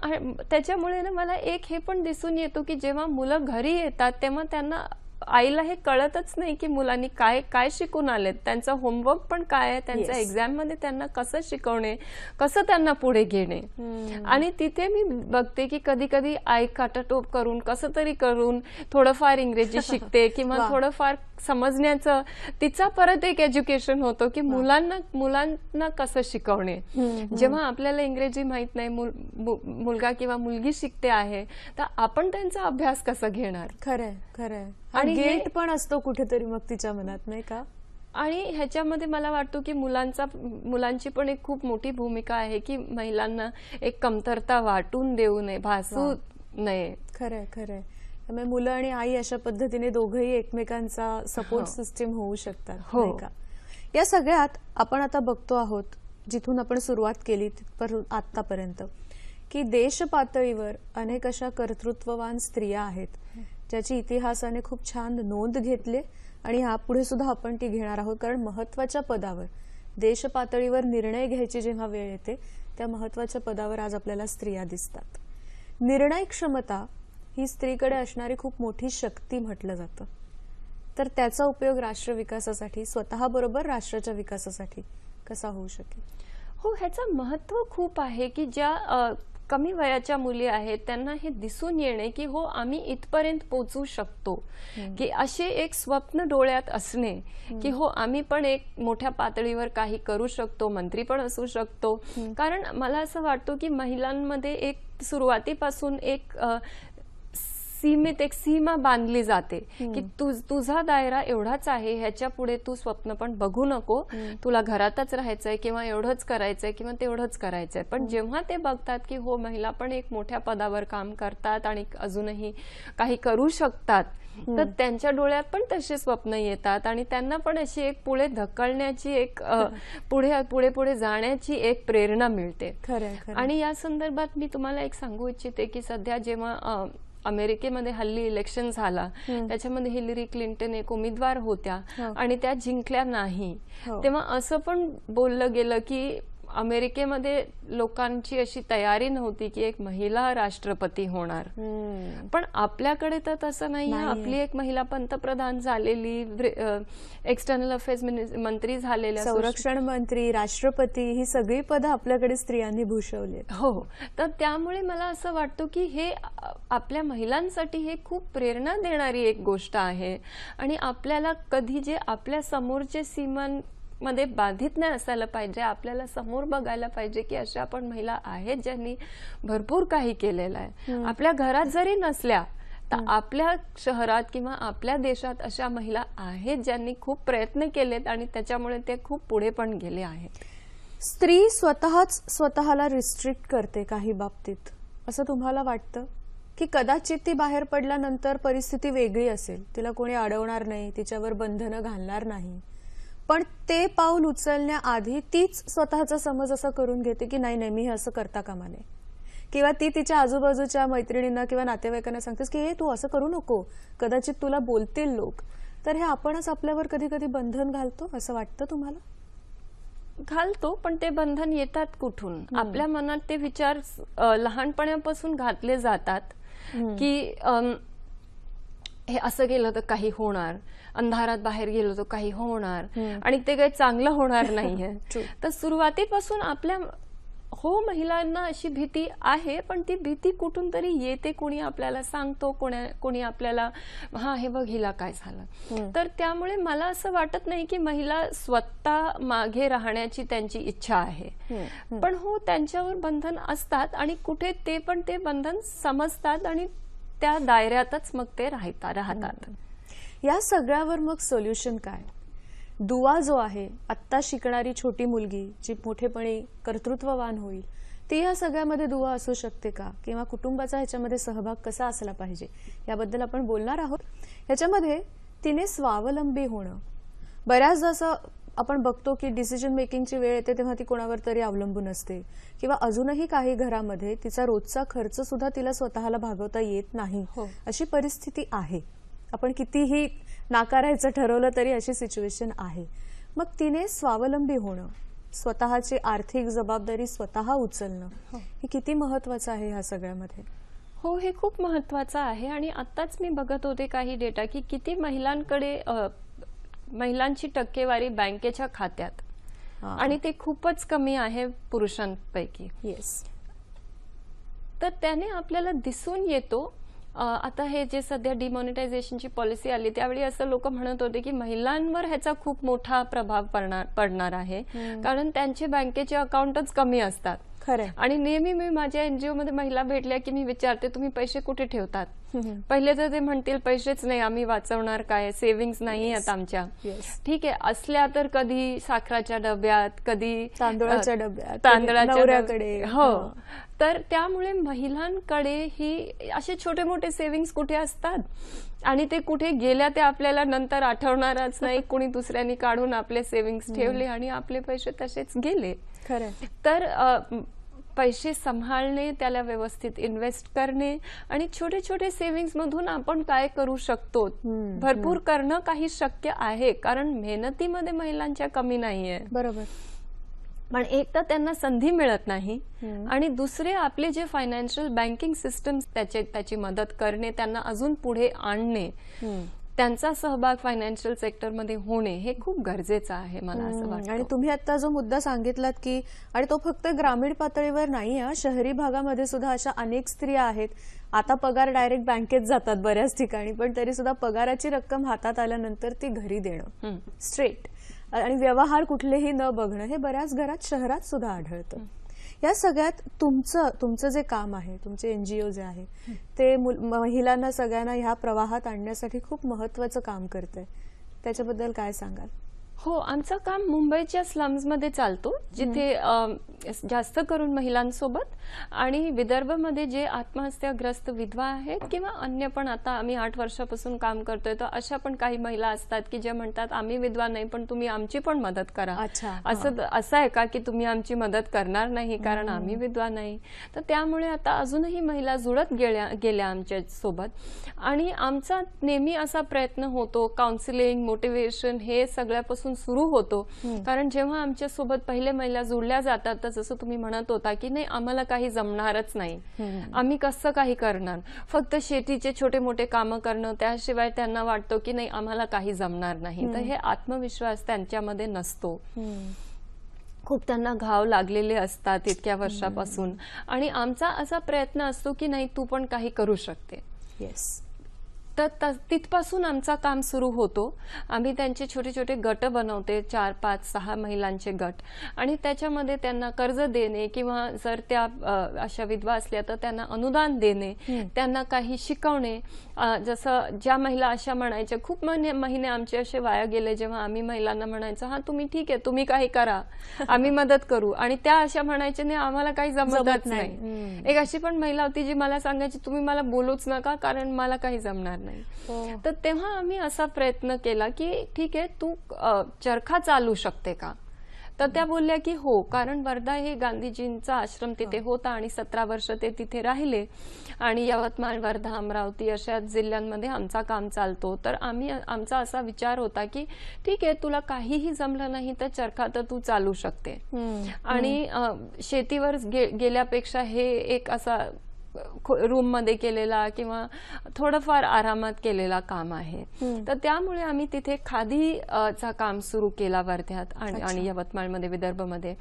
त्याच्यामुळे ना मला एक हे पण दिसून येतो की जेव्हा मुलं घरी येतात तेव्हा त्यांना आईला हे कळतच नाही की मुलांनी काय काय शिकून आलेत त्यांचा होमवर्क पण काय आहे त्यांच्या एक्झाम मध्ये त्यांना कसं शिकवणे कसं त्यांना पुढे घेणे आणि तिथे मी बघते की कधी कधी आई काटाटोप करून कसं तरी करून थोडंफार इंग्रजी [laughs] शिकते किंवा थोडंफार समजण्याचं तिचा परत एक एज्युकेशन होतो की मुलांना मुलांना कसं शिकवणे जेव्हा आपल्याला इंग्रजी माहित नाही मुलगा किंवा मुलगी शिकते आहे तर आपण त्यांचा अभ्यास कसा घेणार खरंय खरंय आणि गेट पण असतो कुठेतरी मग तिच्या मनात नाही का आणि ह्याच्यामध्ये मला वाटतो की मुलांचा मुलांची पण एक खूप मोठी भूमिका आहे की महिलांना एक कमतरता वाटून देऊ नये भासू नये खरंय खरंय त्यामुळे मुलं आणि आई अशा पद्धतीने दोघंही एकमेकांचा सपोर्ट हो. सिस्टीम होऊ शकतात हो का या सगळ्यात आपण आता बघतो आहोत जिथून आपण सुरुवात केली आतापर्यंत की देश पातळीवर अनेक अशा कर्तृत्ववान स्त्रिया आहेत त्याची इतिहासाने खूप छान नोंद घेतली आणि यापुढे सुद्धा आपण ती घेणार आहोत कारण महत्त्वाच्या पदावर देश पातळीवर निर्णय घ्यायची जेव्हा वेळ येते त्या महत्त्वाच्या पदावर आज आपल्याला स्त्रिया दिसतात निर्णय क्षमता ही स्त्रीकडे असणारी खूप मोठी शक्ती म्हटलं जातं तर त्याचा उपयोग राष्ट्र विकासासाठी स्वतःबरोबर राष्ट्राच्या विकासासाठी कसा होऊ शकेल हो ह्याचं महत्व खूप आहे की ज्या कमी वयाच्या मुली आहेत त्यांना हे दिसून येणे की हो आम्ही इथपर्यंत पोचू शकतो की असे एक स्वप्न डोळ्यात असणे की हो आम्ही पण एक मोठ्या पातळीवर काही करू शकतो मंत्री पण असू शकतो कारण मला असं वाटतो की महिलांमध्ये एक सुरुवातीपासून एक सीमित एक सीमा बांधली जाते की तु, तुझा दायरा एवढाच आहे ह्याच्या पुढे तू स्वप्न पण बघू नको तुला घरातच राहायचंय किंवा एवढंच करायचंय किंवा तेवढंच करायचंय पण जेव्हा ते बघतात की हो महिला पण एक मोठ्या पदावर काम करतात आणि अजूनही काही करू शकतात तर त्यांच्या डोळ्यात पण तसे स्वप्न येतात आणि त्यांना पण अशी एक पुढे ढकलण्याची एक पुढे पुढे पुढे जाण्याची एक प्रेरणा मिळते आणि या संदर्भात मी तुम्हाला एक सांगू इच्छिते की सध्या जेव्हा अमेरिकेमध्ये हल्ली इलेक्शन झाला त्याच्यामध्ये हिलरी क्लिंटन एक उमेदवार होत्या हो. आणि त्या जिंकल्या नाही हो. तेव्हा असं पण बोललं गेलं की अमेरिकेमध्ये लोकांची अशी तयारी नव्हती की एक महिला राष्ट्रपती होणार पण आपल्याकडे तर तसं नाही आपली एक महिला पंतप्रधान झालेली एक्सटर्नल अफेअर्स मंत्री झालेल्या संरक्षण मंत्री राष्ट्रपती ही सगळी पदं आपल्याकडे स्त्रियांनी भूषवली हो, हो तर त्यामुळे मला असं वाटतं की हे आपल्या महिलांसाठी हे खूप प्रेरणा देणारी एक गोष्ट आहे आणि आपल्याला कधी जे आपल्या समोरचे सीमन मध्ये बाधित नाही असायला पाहिजे आपल्याला समोर बघायला पाहिजे की अशा पण महिला आहेत ज्यांनी भरपूर काही केलेलं आहे आपल्या घरात जरी नसल्या तर आपल्या शहरात किंवा आपल्या देशात अशा महिला आहेत ज्यांनी खूप प्रयत्न केलेत आणि त्याच्यामुळे ते खूप पुढे पण गेले आहेत स्त्री स्वतःच स्वतःला रिस्ट्रिक्ट करते काही बाबतीत असं तुम्हाला वाटतं की कदाचित ती बाहेर पडल्यानंतर परिस्थिती वेगळी असेल तिला कोणी अडवणार नाही तिच्यावर बंधनं घालणार नाही पण ते पाऊल उचलण्याआधी तीच स्वतःचा समज असं करून घेते की नाही नाही मी हे असं करता कामा नये किंवा ती तिच्या आजूबाजूच्या मैत्रिणींना किंवा नातेवाईकांना सांगतेस की हे तू असं करू नको कदाचित तुला बोलतील लोक तर हे आपणच आपल्यावर कधी कधी बंधन घालतो असं वाटतं तुम्हाला घालतो पण ते बंधन येतात कुठून आपल्या मनात ते विचार लहानपणापासून घातले जातात की हे असं गेलं तर काही होणार अंधारात बाहेर गेलो तर काही होणार आणि ते काही चांगलं होणार नाहीये [laughs] तर सुरुवातीपासून आपल्या हो महिलांना अशी भीती आहे पण ती भीती कुठून तरी येते कोणी आपल्याला सांगतो कोणी आपल्याला हा हे बघ हिला काय झालं तर त्यामुळे मला असं वाटत नाही की महिला स्वतः मागे राहण्याची त्यांची इच्छा आहे पण हो त्यांच्यावर बंधन असतात आणि कुठे ते पण ते बंधन समजतात आणि त्या दायऱ्यातच मग ते राहता राहतात या सगळ्यावर मग सोल्युशन काय दुवा जो आहे आत्ता शिकणारी छोटी मुलगी जी मोठेपणी कर्तृत्ववान होईल ती या सगळ्यामध्ये दुवा असू शकते का किंवा कुटुंबाचा ह्याच्यामध्ये सहभाग कसा असला पाहिजे याबद्दल आपण बोलणार आहोत ह्याच्यामध्ये तिने स्वावलंबी होणं बऱ्याचदा असं आपण बघतो की डिसिजन मेकिंगची वेळ येते तेव्हा ती कोणावर तरी अवलंबून असते किंवा अजूनही काही घरामध्ये तिचा रोजचा खर्च सुद्धा तिला स्वतःला भागवता येत नाही हो. अशी परिस्थिती आहे आपण कितीही नाकारायचं ठरवलं तरी अशी सिच्युएशन आहे मग तिने स्वावलंबी होणं स्वतःची आर्थिक जबाबदारी स्वतः उचलणं हो. हे किती महत्वाचं आहे ह्या सगळ्यामध्ये हो हे खूप महत्वाचं आहे आणि आत्ताच मी बघत होते काही डेटा की किती महिलांकडे महिलांची टक्केवारी बँकेच्या खात्यात आणि ते खूपच कमी आहे पुरुषांपैकी येस तर त्याने आपल्याला दिसून येतो आता हे जे सध्या डिमॉनिटायझेशनची पॉलिसी आली त्यावेळी असं लोक म्हणत होते की महिलांवर ह्याचा खूप मोठा प्रभाव पडणार पडणार आहे कारण त्यांचे बँकेचे अकाउंटच कमी असतात खरं आणि नेहमी मी माझ्या एनजीओ मध्ये महिला भेटल्या की मी विचारते तुम्ही पैसे कुठे ठेवतात पहिले तर ते म्हणतील पैसेच नाही आम्ही वाचवणार काय सेव्हिंग नाही आहेत आमच्या ठीक आहे असल्या तर कधी साखराच्या डब्यात कधी तांदळाच्या डब्यात तांदळाच्या हो. हो तर त्यामुळे महिलांकडे ही असे छोटे मोठे सेव्हिंग्स कुठे असतात आणि ते कुठे गेल्या ते आपल्याला नंतर आठवणारच नाही [laughs] कोणी दुसऱ्यांनी काढून आपले सेव्हिंग्स ठेवले आणि आपले पैसे तसेच गेले खरं तर पैसे सांभाळणे त्याला व्यवस्थित इन्व्हेस्ट करणे आणि छोटे छोटे मधून आपण काय करू शकतो भरपूर करणं काही शक्य आहे कारण मेहनतीमध्ये महिलांच्या कमी नाहीये बरोबर पण एक तर त्यांना संधी मिळत नाही आणि दुसरे आपले जे फायनान्शियल बँकिंग सिस्टम त्याचे त्याची मदत करणे त्यांना अजून पुढे आणणे त्यांचा सहभाग फायनान्शियल सेक्टरमध्ये होणे हे खूप गरजेचं आहे मला असं वाटतं आणि तुम्ही आता जो मुद्दा सांगितलात की आणि तो फक्त ग्रामीण पातळीवर नाही आहे शहरी भागामध्ये सुद्धा अशा अनेक स्त्रिया आहेत आता पगार डायरेक्ट बँकेत जातात बऱ्याच ठिकाणी पण तरी सुद्धा पगाराची रक्कम हातात आल्यानंतर ती घरी देणं स्ट्रेट आणि व्यवहार कुठलेही न बघणं हे बऱ्याच घरात शहरात सुद्धा आढळतं या सगळ्यात तुमचं तुमचं जे काम आहे तुमचे एन जी ओ जे आहे ते महिलांना सगळ्यांना ह्या प्रवाहात आणण्यासाठी खूप महत्त्वाचं काम करत आहे त्याच्याबद्दल काय सांगाल हो आमचं काम मुंबईच्या स्लम्समध्ये चालतो जिथे जास्त करून महिलांसोबत आणि विदर्भमध्ये जे आत्महत्याग्रस्त विधवा आहेत किंवा अन्य पण आता आम्ही आठ वर्षापासून काम करतोय तर अशा पण काही महिला असतात की ज्या म्हणतात आम्ही विधवा नाही पण तुम्ही आमची पण मदत करा असं असं आहे का की तुम्ही आमची मदत करणार नाही कारण आम्ही विधवा नाही तर त्यामुळे आता अजूनही महिला जुळत गेल्या गेल्या आमच्या सोबत आणि आमचा नेहमी असा प्रयत्न होतो काउन्सिलिंग मोटिवेशन हे सगळ्यापासून पासून सुरू होतो कारण जेव्हा आमच्या सोबत पहिले महिला जुळल्या जातात तर जसं तुम्ही म्हणत होता की नाही आम्हाला काही जमणारच नाही आम्ही कसं काही करणार फक्त शेतीचे छोटे मोठे कामं करणं त्याशिवाय त्यांना वाटतो की नाही आम्हाला काही जमणार नाही तर हे आत्मविश्वास त्यांच्यामध्ये नसतो खूप त्यांना घाव लागलेले असतात इतक्या वर्षापासून आणि आमचा असा प्रयत्न असतो की नाही तू पण काही करू शकते येस yes. तर तिथपासून आमचा काम सुरू होतो आम्ही त्यांचे छोटे छोटे गट बनवते चार पाच सहा महिलांचे गट आणि त्याच्यामध्ये त्यांना कर्ज देणे किंवा जर त्या अशा विधवा असल्या तर त्यांना अनुदान देणे त्यांना काही शिकवणे जसं ज्या महिला अशा म्हणायच्या खूप महिने आमचे असे वाया गेले जेव्हा आम्ही महिलांना म्हणायचं हा तुम्ही ठीक आहे तुम्ही काही करा आम्ही [laughs] मदत करू आणि त्या अशा म्हणायच्या नाही आम्हाला काही जमतच नाही एक अशी पण महिला होती जी मला सांगायची तुम्ही मला बोलूच नका कारण मला काही जमणार नाही हो. तर तेव्हा आम्ही असा प्रयत्न केला की ठीक आहे तू चरखा चालू शकते का तर त्या बोलल्या की हो कारण वर्धा हे गांधीजींचा आश्रम तिथे हो. होता आणि सतरा वर्ष ते तिथे राहिले आणि यवतमाळ वर्धा अमरावती अशा जिल्ह्यांमध्ये आमचा काम चालतो तर आम्ही आमचा असा विचार होता की ठीक आहे तुला काहीही जमलं नाही तर चरखा तर तू चालू शकते आणि शेतीवर गेल्यापेक्षा हे एक असा रूममध्ये केलेला किंवा थोडंफार आरामात केलेला काम आहे तर त्यामुळे आम्ही तिथे खादी चा काम सुरू केला वर्ध्यात आणि यवतमाळमध्ये विदर्भमध्ये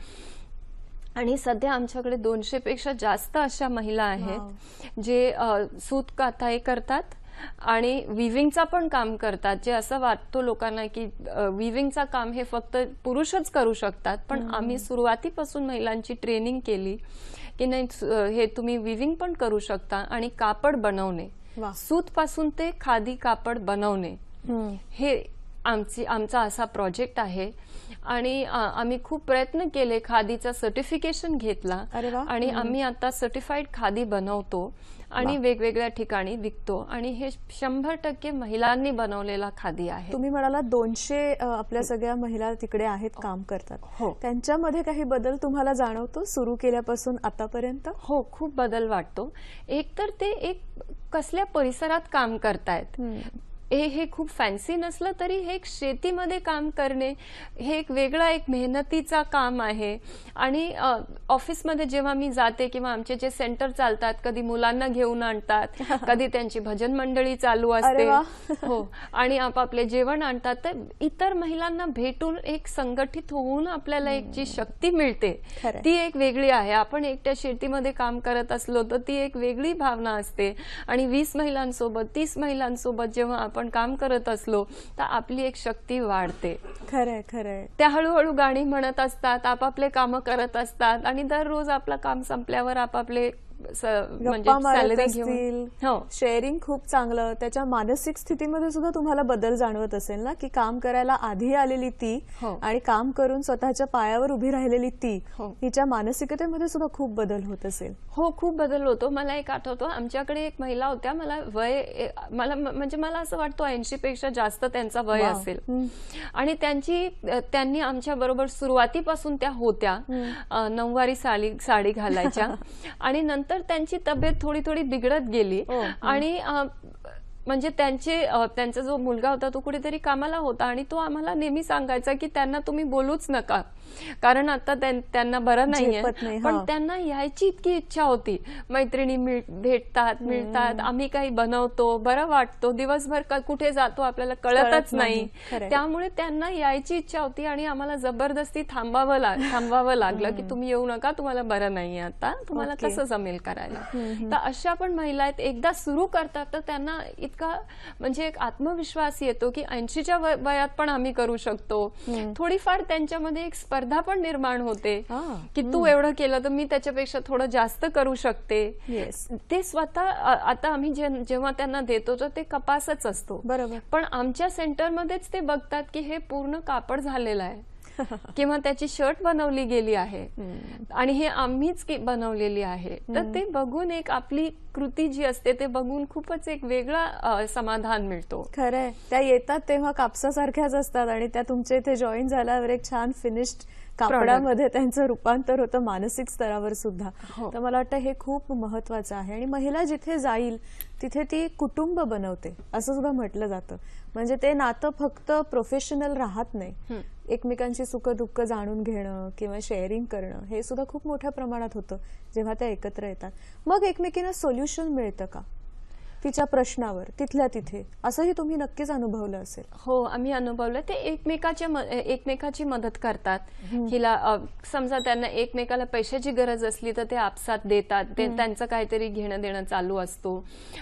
आणि सध्या आमच्याकडे दोनशे पेक्षा जास्त अशा महिला आहेत जे सूत काताई करतात आणि विविंगचा पण काम करतात जे असं वाटतो लोकांना की विविंगचा काम हे फक्त पुरुषच करू शकतात पण आम्ही सुरुवातीपासून महिलांची ट्रेनिंग केली की नाही हे तुम्ही विविंग पण करू शकता आणि कापड बनवणे सूत पासून ते खादी कापड बनवणे हे आमची आमचा असा प्रोजेक्ट आहे आणि आम्ही खूप प्रयत्न केले खादीचा सर्टिफिकेशन घेतला आणि आम्ही आता सर्टिफाईड खादी बनवतो आणि वेगवेगळ्या ठिकाणी विकतो आणि हे शंभर टक्के महिलांनी बनवलेला खादी आहे तुम्ही म्हणाला दोनशे आपल्या सगळ्या महिला तिकडे आहेत काम करतात हो त्यांच्यामध्ये काही बदल तुम्हाला जाणवतो सुरू केल्यापासून आतापर्यंत हो खूप बदल वाटतो एक तर ते एक कसल्या परिसरात काम करतायत हे हे खूप फॅन्सी नसलं तरी हे एक शेतीमध्ये काम करणे हे एक वेगळा एक मेहनतीचा काम आहे आणि ऑफिसमध्ये जेव्हा मी जाते किंवा आमचे जे सेंटर चालतात कधी मुलांना घेऊन आणतात [laughs] कधी त्यांची भजन मंडळी चालू असते [laughs] हो आणि आपापले जेवण आणतात तर इतर महिलांना भेटून एक संघटित होऊन आपल्याला एक जी शक्ती मिळते ती एक वेगळी आहे आपण एकट्या शेतीमध्ये काम करत असलो तर ती एक वेगळी भावना असते आणि वीस महिलांसोबत तीस महिलांसोबत जेव्हा आपण काम करत असलो तर आपली एक शक्ती वाढते खरंय खरंय त्या हळूहळू गाणी म्हणत असतात आपापले कामं करत असतात आणि दररोज आपलं काम संपल्यावर आपापले शेअरिंग म्हणजे हो. खूप चांगलं त्याच्या मानसिक स्थितीमध्ये सुद्धा तुम्हाला बदल जाणवत असेल ना की काम करायला आधी आलेली ती हो. आणि काम करून स्वतःच्या पायावर उभी राहिलेली ती हो. हिच्या मानसिकतेमध्ये सुद्धा खूप बदल होत असेल हो खूप बदल होतो मला एक आठवतो आमच्याकडे एक महिला होत्या मला वय मला म्हणजे मला असं वाटतं ऐंशी पेक्षा जास्त त्यांचा वय असेल आणि त्यांची त्यांनी आमच्या बरोबर सुरुवातीपासून त्या होत्या नऊवारी साडी घालायच्या [laughs] आणि नंतर तर त्यांची तब्येत थोडी थोडी बिघडत गेली हो, हो. आणि म्हणजे त्यांचे त्यांचा जो मुलगा होता तो कुठेतरी कामाला होता आणि तो आम्हाला नेहमी सांगायचा की त्यांना तुम्ही बोलूच नका कारण आता त्यांना बरं नाहीये पण त्यांना यायची इतकी इच्छा होती मैत्रिणी भेटतात मिळतात आम्ही काही बनवतो बरं वाटतो दिवसभर कुठे जातो आपल्याला कळतच नाही त्यामुळे त्यांना यायची इच्छा होती आणि आम्हाला जबरदस्ती थांबावं थांबावं लागलं की तुम्ही येऊ नका तुम्हाला बरं नाहीये आता तुम्हाला कसं जमेल करायला तर अशा पण महिला आहेत एकदा सुरू करतात तर त्यांना इतका म्हणजे एक आत्मविश्वास येतो की ऐंशीच्या वयात पण आम्ही करू शकतो थोडीफार त्यांच्यामध्ये एक स्पर्धा स्पर्धा पण निर्माण होते की तू एवढं केलं तर मी त्याच्यापेक्षा थोडं जास्त करू शकते ते स्वतः आता आम्ही जेव्हा त्यांना देतो तर ते कपासच असतो बरोबर पण आमच्या सेंटरमध्येच ते बघतात की हे पूर्ण कापड झालेलं आहे [laughs] किंवा त्याची शर्ट बनवली गेली आहे आणि हे आम्हीच बनवलेली आहे तर ते बघून एक आपली कृती जी असते ते बघून खूपच एक वेगळा समाधान मिळतो खरंय त्या येतात तेव्हा कापसासारख्याच असतात आणि त्या तुमच्या इथे जॉईन झाल्यावर एक छान फिनिश्ड कापडामध्ये त्यांचं रूपांतर होतं मानसिक स्तरावर सुद्धा हो. तर मला वाटतं हे खूप महत्वाचं आहे आणि महिला जिथे जाईल तिथे ती कुटुंब बनवते असं सुद्धा म्हटलं जातं म्हणजे ते नातं फक्त प्रोफेशनल राहत नाही एकमेकांची दुःख जाणून घेणं किंवा शेअरिंग करणं हे सुद्धा खूप मोठ्या प्रमाणात होतं जेव्हा त्या एकत्र येतात मग एकमेकींना सोल्युशन मिळतं का तिच्या प्रश्नावर तिथल्या तिथे असंही तुम्ही नक्कीच अनुभवलं असेल हो आम्ही अनुभवलं ते एकमेकाच्या एकमेकाची मदत करतात हिला समजा त्यांना एकमेकाला पैशाची गरज असली तर ते आपसात देतात ते त्यांचं काहीतरी घेणं देणं चालू असतो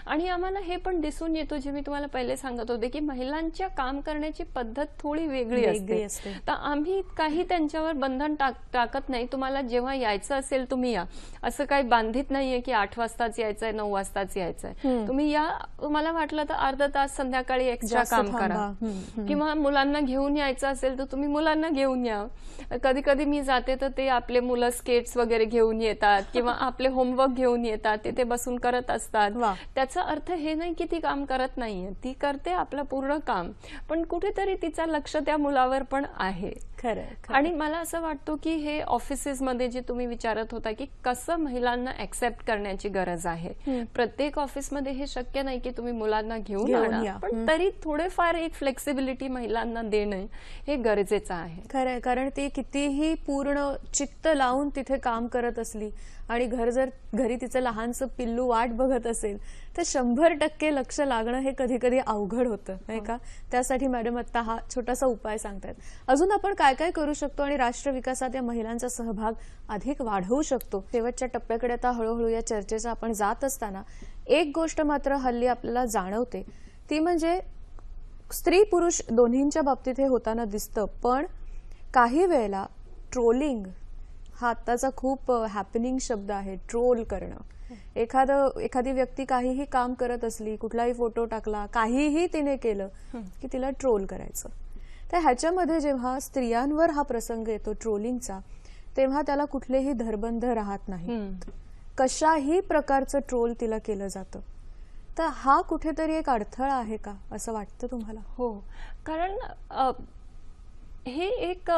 आणि आम्हाला हे पण दिसून येतो जे मी तुम्हाला पहिले सांगत होते की महिलांच्या काम करण्याची पद्धत थोडी वेगळी असते तर आम्ही काही त्यांच्यावर बंधन टाकत नाही तुम्हाला जेव्हा यायचं असेल तुम्ही या असं काही बांधित नाहीये की आठ वाजताच यायचंय नऊ वाजताच यायचंय तुम्ही या मला वाटलं तर अर्धा तास संध्याकाळी एक्स्ट्रा काम करा किंवा मुलांना घेऊन यायचं असेल तर तुम्ही मुलांना घेऊन या कधी कधी मी जाते तर ते आपले मुलं स्केट्स वगैरे घेऊन येतात [laughs] किंवा आपले होमवर्क घेऊन येतात ते बसून करत असतात त्याचा अर्थ हे नाही की ती काम करत नाहीये ती करते आपलं पूर्ण काम पण कुठेतरी तिचा लक्ष त्या मुलावर पण आहे खरं आणि मला असं वाटतं की हे मध्ये जे तुम्ही विचारत होता की कसं महिलांना ऍक्सेप्ट करण्याची गरज आहे प्रत्येक ऑफिसमध्ये हे शक्य नाही की तुम्ही मुलांना घेऊन पण तरी थोडेफार एक फ्लेक्सिबिलिटी महिलांना देणं हे गरजेचं आहे खरं कारण ते कितीही पूर्ण चित्त लावून तिथे काम करत असली आणि घर जर घरी तिचं लहानसं पिल्लू वाट बघत असेल तर शंभर टक्के लक्ष लागणं हे कधी कधी अवघड होतं नाही हो. का त्यासाठी मॅडम आता हा छोटासा उपाय सांगतात अजून आपण काय काय करू शकतो आणि राष्ट्र विकासात या महिलांचा सहभाग अधिक वाढवू शकतो शेवटच्या टप्प्याकडे आता हळूहळू या चर्चेचा आपण जात असताना एक गोष्ट मात्र हल्ली आपल्याला जाणवते ती म्हणजे स्त्री पुरुष दोन्हींच्या बाबतीत हे होताना दिसतं पण काही वेळेला ट्रोलिंग हा आत्ताचा खूप हॅपनिंग शब्द आहे ट्रोल करणं एखादं एखादी व्यक्ती काहीही काम करत असली कुठलाही फोटो टाकला काहीही तिने केलं की तिला ट्रोल करायचं तर ह्याच्यामध्ये जेव्हा स्त्रियांवर हा प्रसंग येतो ट्रोलिंगचा तेव्हा त्याला कुठलेही धरबंध राहत नाही कशाही प्रकारचं ट्रोल तिला केलं जातं तर हा कुठेतरी एक अडथळा आहे का असं वाटतं तुम्हाला हो कारण हे एक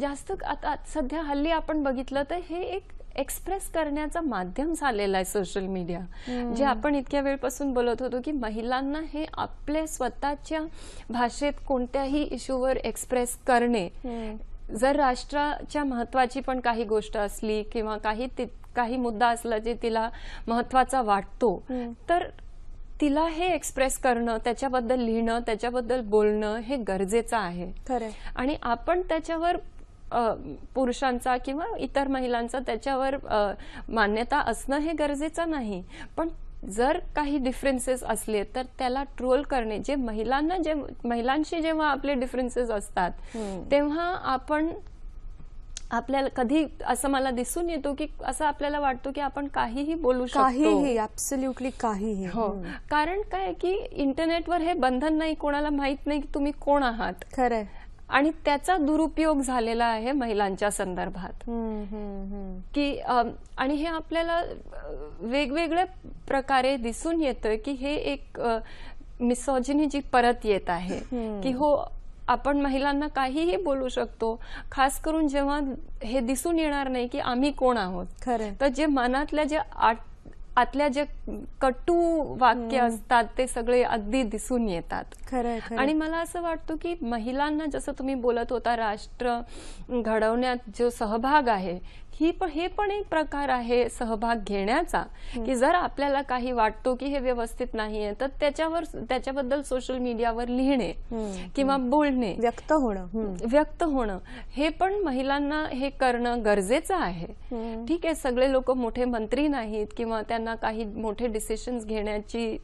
जास्त आता सध्या हल्ली आपण बघितलं तर हे एक एक्सप्रेस करण्याचं माध्यम झालेलं आहे सोशल मीडिया जे आपण इतक्या वेळपासून बोलत होतो की महिलांना हे आपल्या स्वतःच्या भाषेत कोणत्याही इश्यूवर एक्सप्रेस करणे जर राष्ट्राच्या महत्वाची पण काही गोष्ट असली किंवा काही काही मुद्दा असला जे तिला महत्वाचा वाटतो तर तिला हे एक्सप्रेस करणं त्याच्याबद्दल लिहिणं त्याच्याबद्दल बोलणं हे गरजेचं आहे खरं आणि आपण त्याच्यावर पुरुषांचा किंवा इतर महिलांचा त्याच्यावर मान्यता असणं हे गरजेचं नाही पण जर काही डिफरन्सेस असले तर त्याला ट्रोल करणे जे महिलांना जे महिलांशी जेव्हा आपले डिफरन्सेस असतात तेव्हा आपण आपल्याला कधी असं मला दिसून येतो की असं आपल्याला वाटतो की आपण काहीही बोलू शकतो काहीही काहीही हो कारण काय की इंटरनेटवर हे बंधन नाही कोणाला माहित नाही की तुम्ही कोण आहात खरं आणि त्याचा दुरुपयोग झालेला आहे महिलांच्या संदर्भात की आणि हे आपल्याला वेगवेगळ्या प्रकारे दिसून येतोय की हे एक मिसॉजिनी जी परत येत आहे की हो आपण महिलांना काहीही बोलू शकतो खास करून जेव्हा हे दिसून येणार नाही की आम्ही कोण आहोत तर जे मनातल्या जे आठ आतल्या जे कटू वाक्य असतात ते सगळे अगदी दिसून येतात खरं आणि मला असं वाटतं की महिलांना जसं तुम्ही बोलत होता राष्ट्र घडवण्यात जो सहभाग आहे ही पण हे पण एक प्रकार आहे सहभाग घेण्याचा की जर आपल्याला काही वाटतो की हे व्यवस्थित नाहीये तर त्याच्यावर त्याच्याबद्दल सोशल मीडियावर लिहिणे किंवा बोलणे व्यक्त होणं व्यक्त होणं हे पण महिलांना हे करणं गरजेचं आहे ठीक आहे सगळे लोक मोठे मंत्री नाहीत किंवा त्यांना काही मोठे डिसिशन्स घेण्याची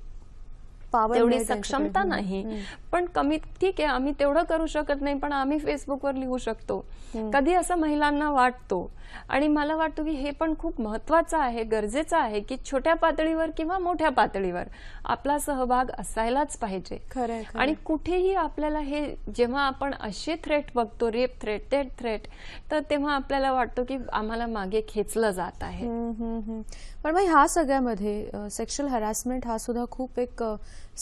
तेवढी सक्षमता नाही पण कमी ठीक आहे आम्ही तेवढं करू शकत नाही पण आम्ही फेसबुकवर लिहू शकतो कधी असं महिलांना वाटतो आणि मला वाटतं की हे पण खूप महत्वाचं आहे गरजेचं आहे की छोट्या पातळीवर किंवा मोठ्या पातळीवर आपला सहभाग असायलाच पाहिजे खरं आणि कुठेही आपल्याला हे जेव्हा आपण असे थ्रेट बघतो रेप थ्रेट ते थ्रेट तर तेव्हा आपल्याला वाटतो की आम्हाला मागे खेचलं जात आहे पण मग ह्या सगळ्यामध्ये सेक्शुअल हॅरासमेंट हा सुद्धा खूप एक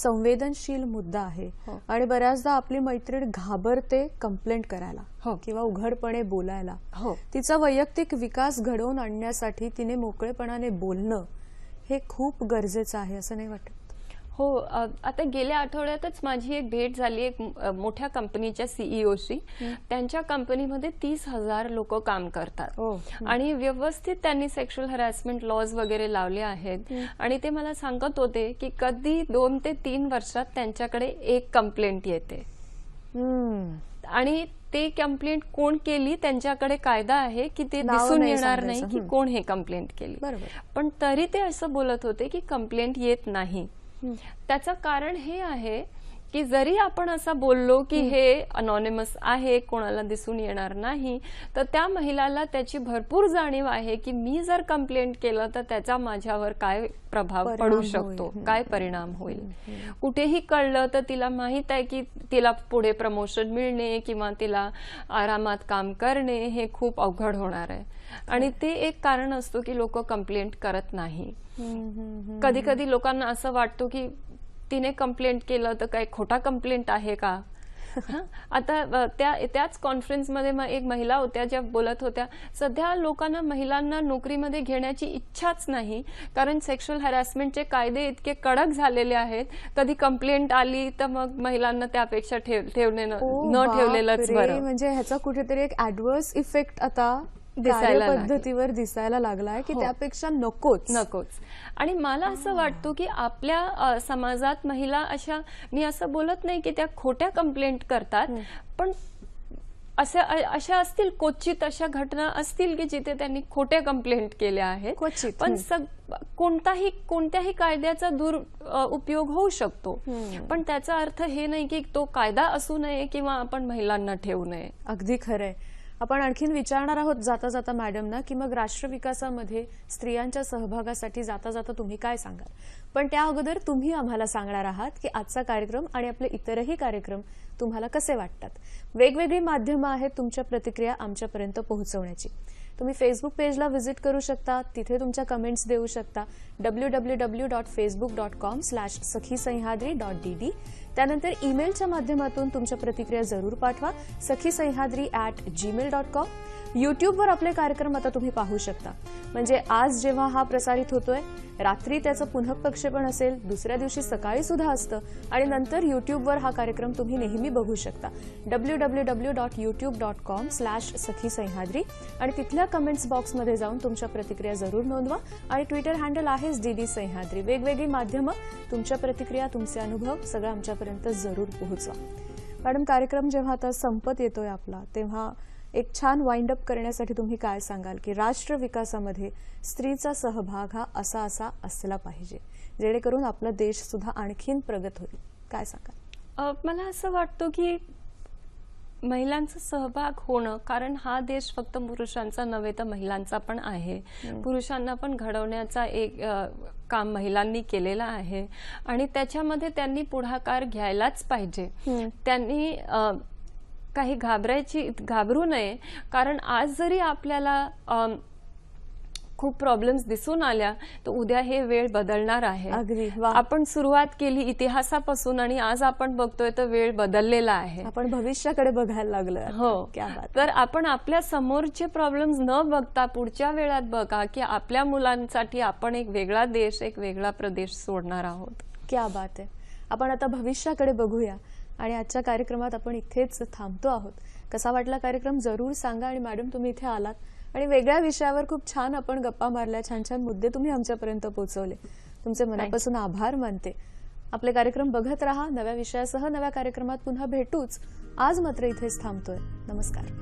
संवेदनशील मुद्दा आहे हो. आणि बऱ्याचदा आपली मैत्रीण घाबरते कंप्लेंट करायला हो किंवा उघडपणे बोलायला हो तिचा वैयक्तिक विकास घडवून आणण्यासाठी तिने मोकळेपणाने बोलणं हे खूप गरजेचं आहे असं नाही वाटत हो आता गेल्या आठवड्यातच माझी एक भेट झाली एक मोठ्या कंपनीच्या सीईओशी e त्यांच्या कंपनीमध्ये तीस हजार लोक काम करतात हो. आणि व्यवस्थित त्यांनी सेक्शुअल हरॅसमेंट लॉज वगैरे लावले आहेत आणि ते मला सांगत होते की कधी दोन ते तीन वर्षात त्यांच्याकडे एक कंप्लेंट येते आणि ते कंप्लेंट कोण केली त्यांच्याकडे कायदा आहे की ते दिसून येणार नाही की कोण हे कंप्लेंट केली पण तरी ते असं बोलत होते की कंप्लेंट येत नाही त्याचं कारण हे आहे की जरी आपण असं बोललो की हे अनॉनिमस आहे कोणाला दिसून येणार नाही तर त्या महिलाला त्याची भरपूर जाणीव आहे की मी जर कंप्लेंट केलं तर त्याचा माझ्यावर काय प्रभाव पडू शकतो काय परिणाम होईल कुठेही कळलं तर तिला माहीत आहे की तिला पुढे प्रमोशन मिळणे किंवा तिला आरामात काम करणे हे खूप अवघड होणार आहे आणि ते एक कारण असतो की लोक कंप्लेंट करत नाही कधी कधी लोकांना असं वाटतो की तिने कंप्लेंट केलं तर काही खोटा कंप्लेंट आहे का आता त्या त्याच कॉन्फरन्समध्ये मग एक महिला होत्या ज्या बोलत होत्या सध्या लोकांना महिलांना नोकरीमध्ये घेण्याची इच्छाच नाही कारण सेक्शुअल हॅरॅसमेंटचे कायदे इतके कडक झालेले आहेत कधी कंप्लेंट आली तर मग महिलांना त्यापेक्षा ठेवणे न ठेवलेलं म्हणजे ह्याचा कुठेतरी एक ऍडव्हर्स इफेक्ट आता दिसायला पद्धतीवर दिसायला लागलाय की हो. त्यापेक्षा नकोच नकोच आणि मला असं वाटतं की आपल्या समाजात महिला अशा मी असं बोलत नाही की त्या खोट्या कंप्लेंट करतात पण असे अशा असतील क्वचित अशा घटना असतील की जिथे त्यांनी खोट्या कंप्लेंट केल्या आहेत पण कोणताही कोणत्याही कायद्याचा दूर उपयोग होऊ शकतो पण त्याचा अर्थ हे नाही की तो कायदा असू नये किंवा आपण महिलांना ठेवू नये अगदी खरंय आपण आणखीन विचारणार आहोत जाता जाता मॅडमना की मग राष्ट्रविकासामध्ये स्त्रियांच्या सहभागासाठी जाता जाता तुम्ही काय सांगाल पण त्या अगोदर तुम्ही आम्हाला सांगणार आहात की आजचा कार्यक्रम आणि आपले इतरही कार्यक्रम तुम्हाला कसे वाटतात वेगवेगळी माध्यमं आहेत तुमच्या प्रतिक्रिया आमच्यापर्यंत पोहोचवण्याची तुम्ही फेसबुक पेजला व्हिजिट करू शकता तिथे तुमच्या कमेंट्स देऊ शकता W W W dot Facebook dot com slash Sakhi Sahyadri dot D D त्यानंतर ईमेलच्या माध्यमातून तुमच्या प्रतिक्रिया जरूर पाठवा Sakhi Sahyadri at Gmail dot com यूट्यूबवर आपले कार्यक्रम आता तुम्ही पाहू शकता म्हणजे आज जेव्हा हा प्रसारित होतोय रात्री त्याचं पुनः असेल दुसऱ्या दिवशी सकाळी सुद्धा असतं आणि नंतर यूट्यूबवर हा कार्यक्रम तुम्ही नेहमी बघू शकता W W W dot YouTube dot com slash Sakhi Sahyadri आणि तिथल्या कमेंट्स बॉक्समध्ये जाऊन तुमच्या प्रतिक्रिया जरूर नोंदवा आणि ट्विटर हँडल आहेच डी सह्याद्री वेगवेगळी माध्यमं तुमच्या प्रतिक्रिया तुमचे अनुभव सगळं आमच्यापर्यंत जरूर पोहोचवा मॅडम कार्यक्रम जेव्हा आता संपत येतोय आपला तेव्हा एक छान वाइंड अप करण्यासाठी तुम्ही काय सांगाल की राष्ट्र विकासामध्ये स्त्रीचा सहभाग हा असा असा असला पाहिजे जेणेकरून आपला देश सुद्धा आणखीन प्रगत होईल काय सांगाल मला असं वाटतं की महिलांचा सहभाग होणं कारण हा देश फक्त पुरुषांचा नव्हे तर महिलांचा पण आहे पुरुषांना पण घडवण्याचा एक काम महिलांनी केलेला आहे आणि त्याच्यामध्ये त्यांनी पुढाकार घ्यायलाच पाहिजे त्यांनी काही घाबरायची घाबरू नये कारण आज जरी आपल्याला खूप प्रॉब्लेम्स दिसून आल्या तर उद्या हे वेळ बदलणार आहे आपण सुरुवात केली इतिहासापासून आणि आज आपण बघतोय तर वेळ बदललेला आहे आपण भविष्याकडे बघायला लागलो हो तर आपण आपल्या समोरचे प्रॉब्लेम्स न बघता पुढच्या वेळात बघा की आपल्या मुलांसाठी आपण एक वेगळा देश एक वेगळा प्रदेश सोडणार आहोत क्या बात आहे आपण आता भविष्याकडे बघूया आणि आजच्या कार्यक्रमात आपण इथेच थांबतो आहोत कसा वाटला कार्यक्रम जरूर सांगा आणि मॅडम तुम्ही इथे आलात आणि वेगळ्या विषयावर खूप छान आपण गप्पा मारल्या छान छान मुद्दे तुम्ही आमच्यापर्यंत पोहोचवले तुमचे मनापासून आभार मानते आपले कार्यक्रम बघत राहा नव्या विषयासह नव्या कार्यक्रमात पुन्हा भेटूच आज मात्र इथेच थांबतोय नमस्कार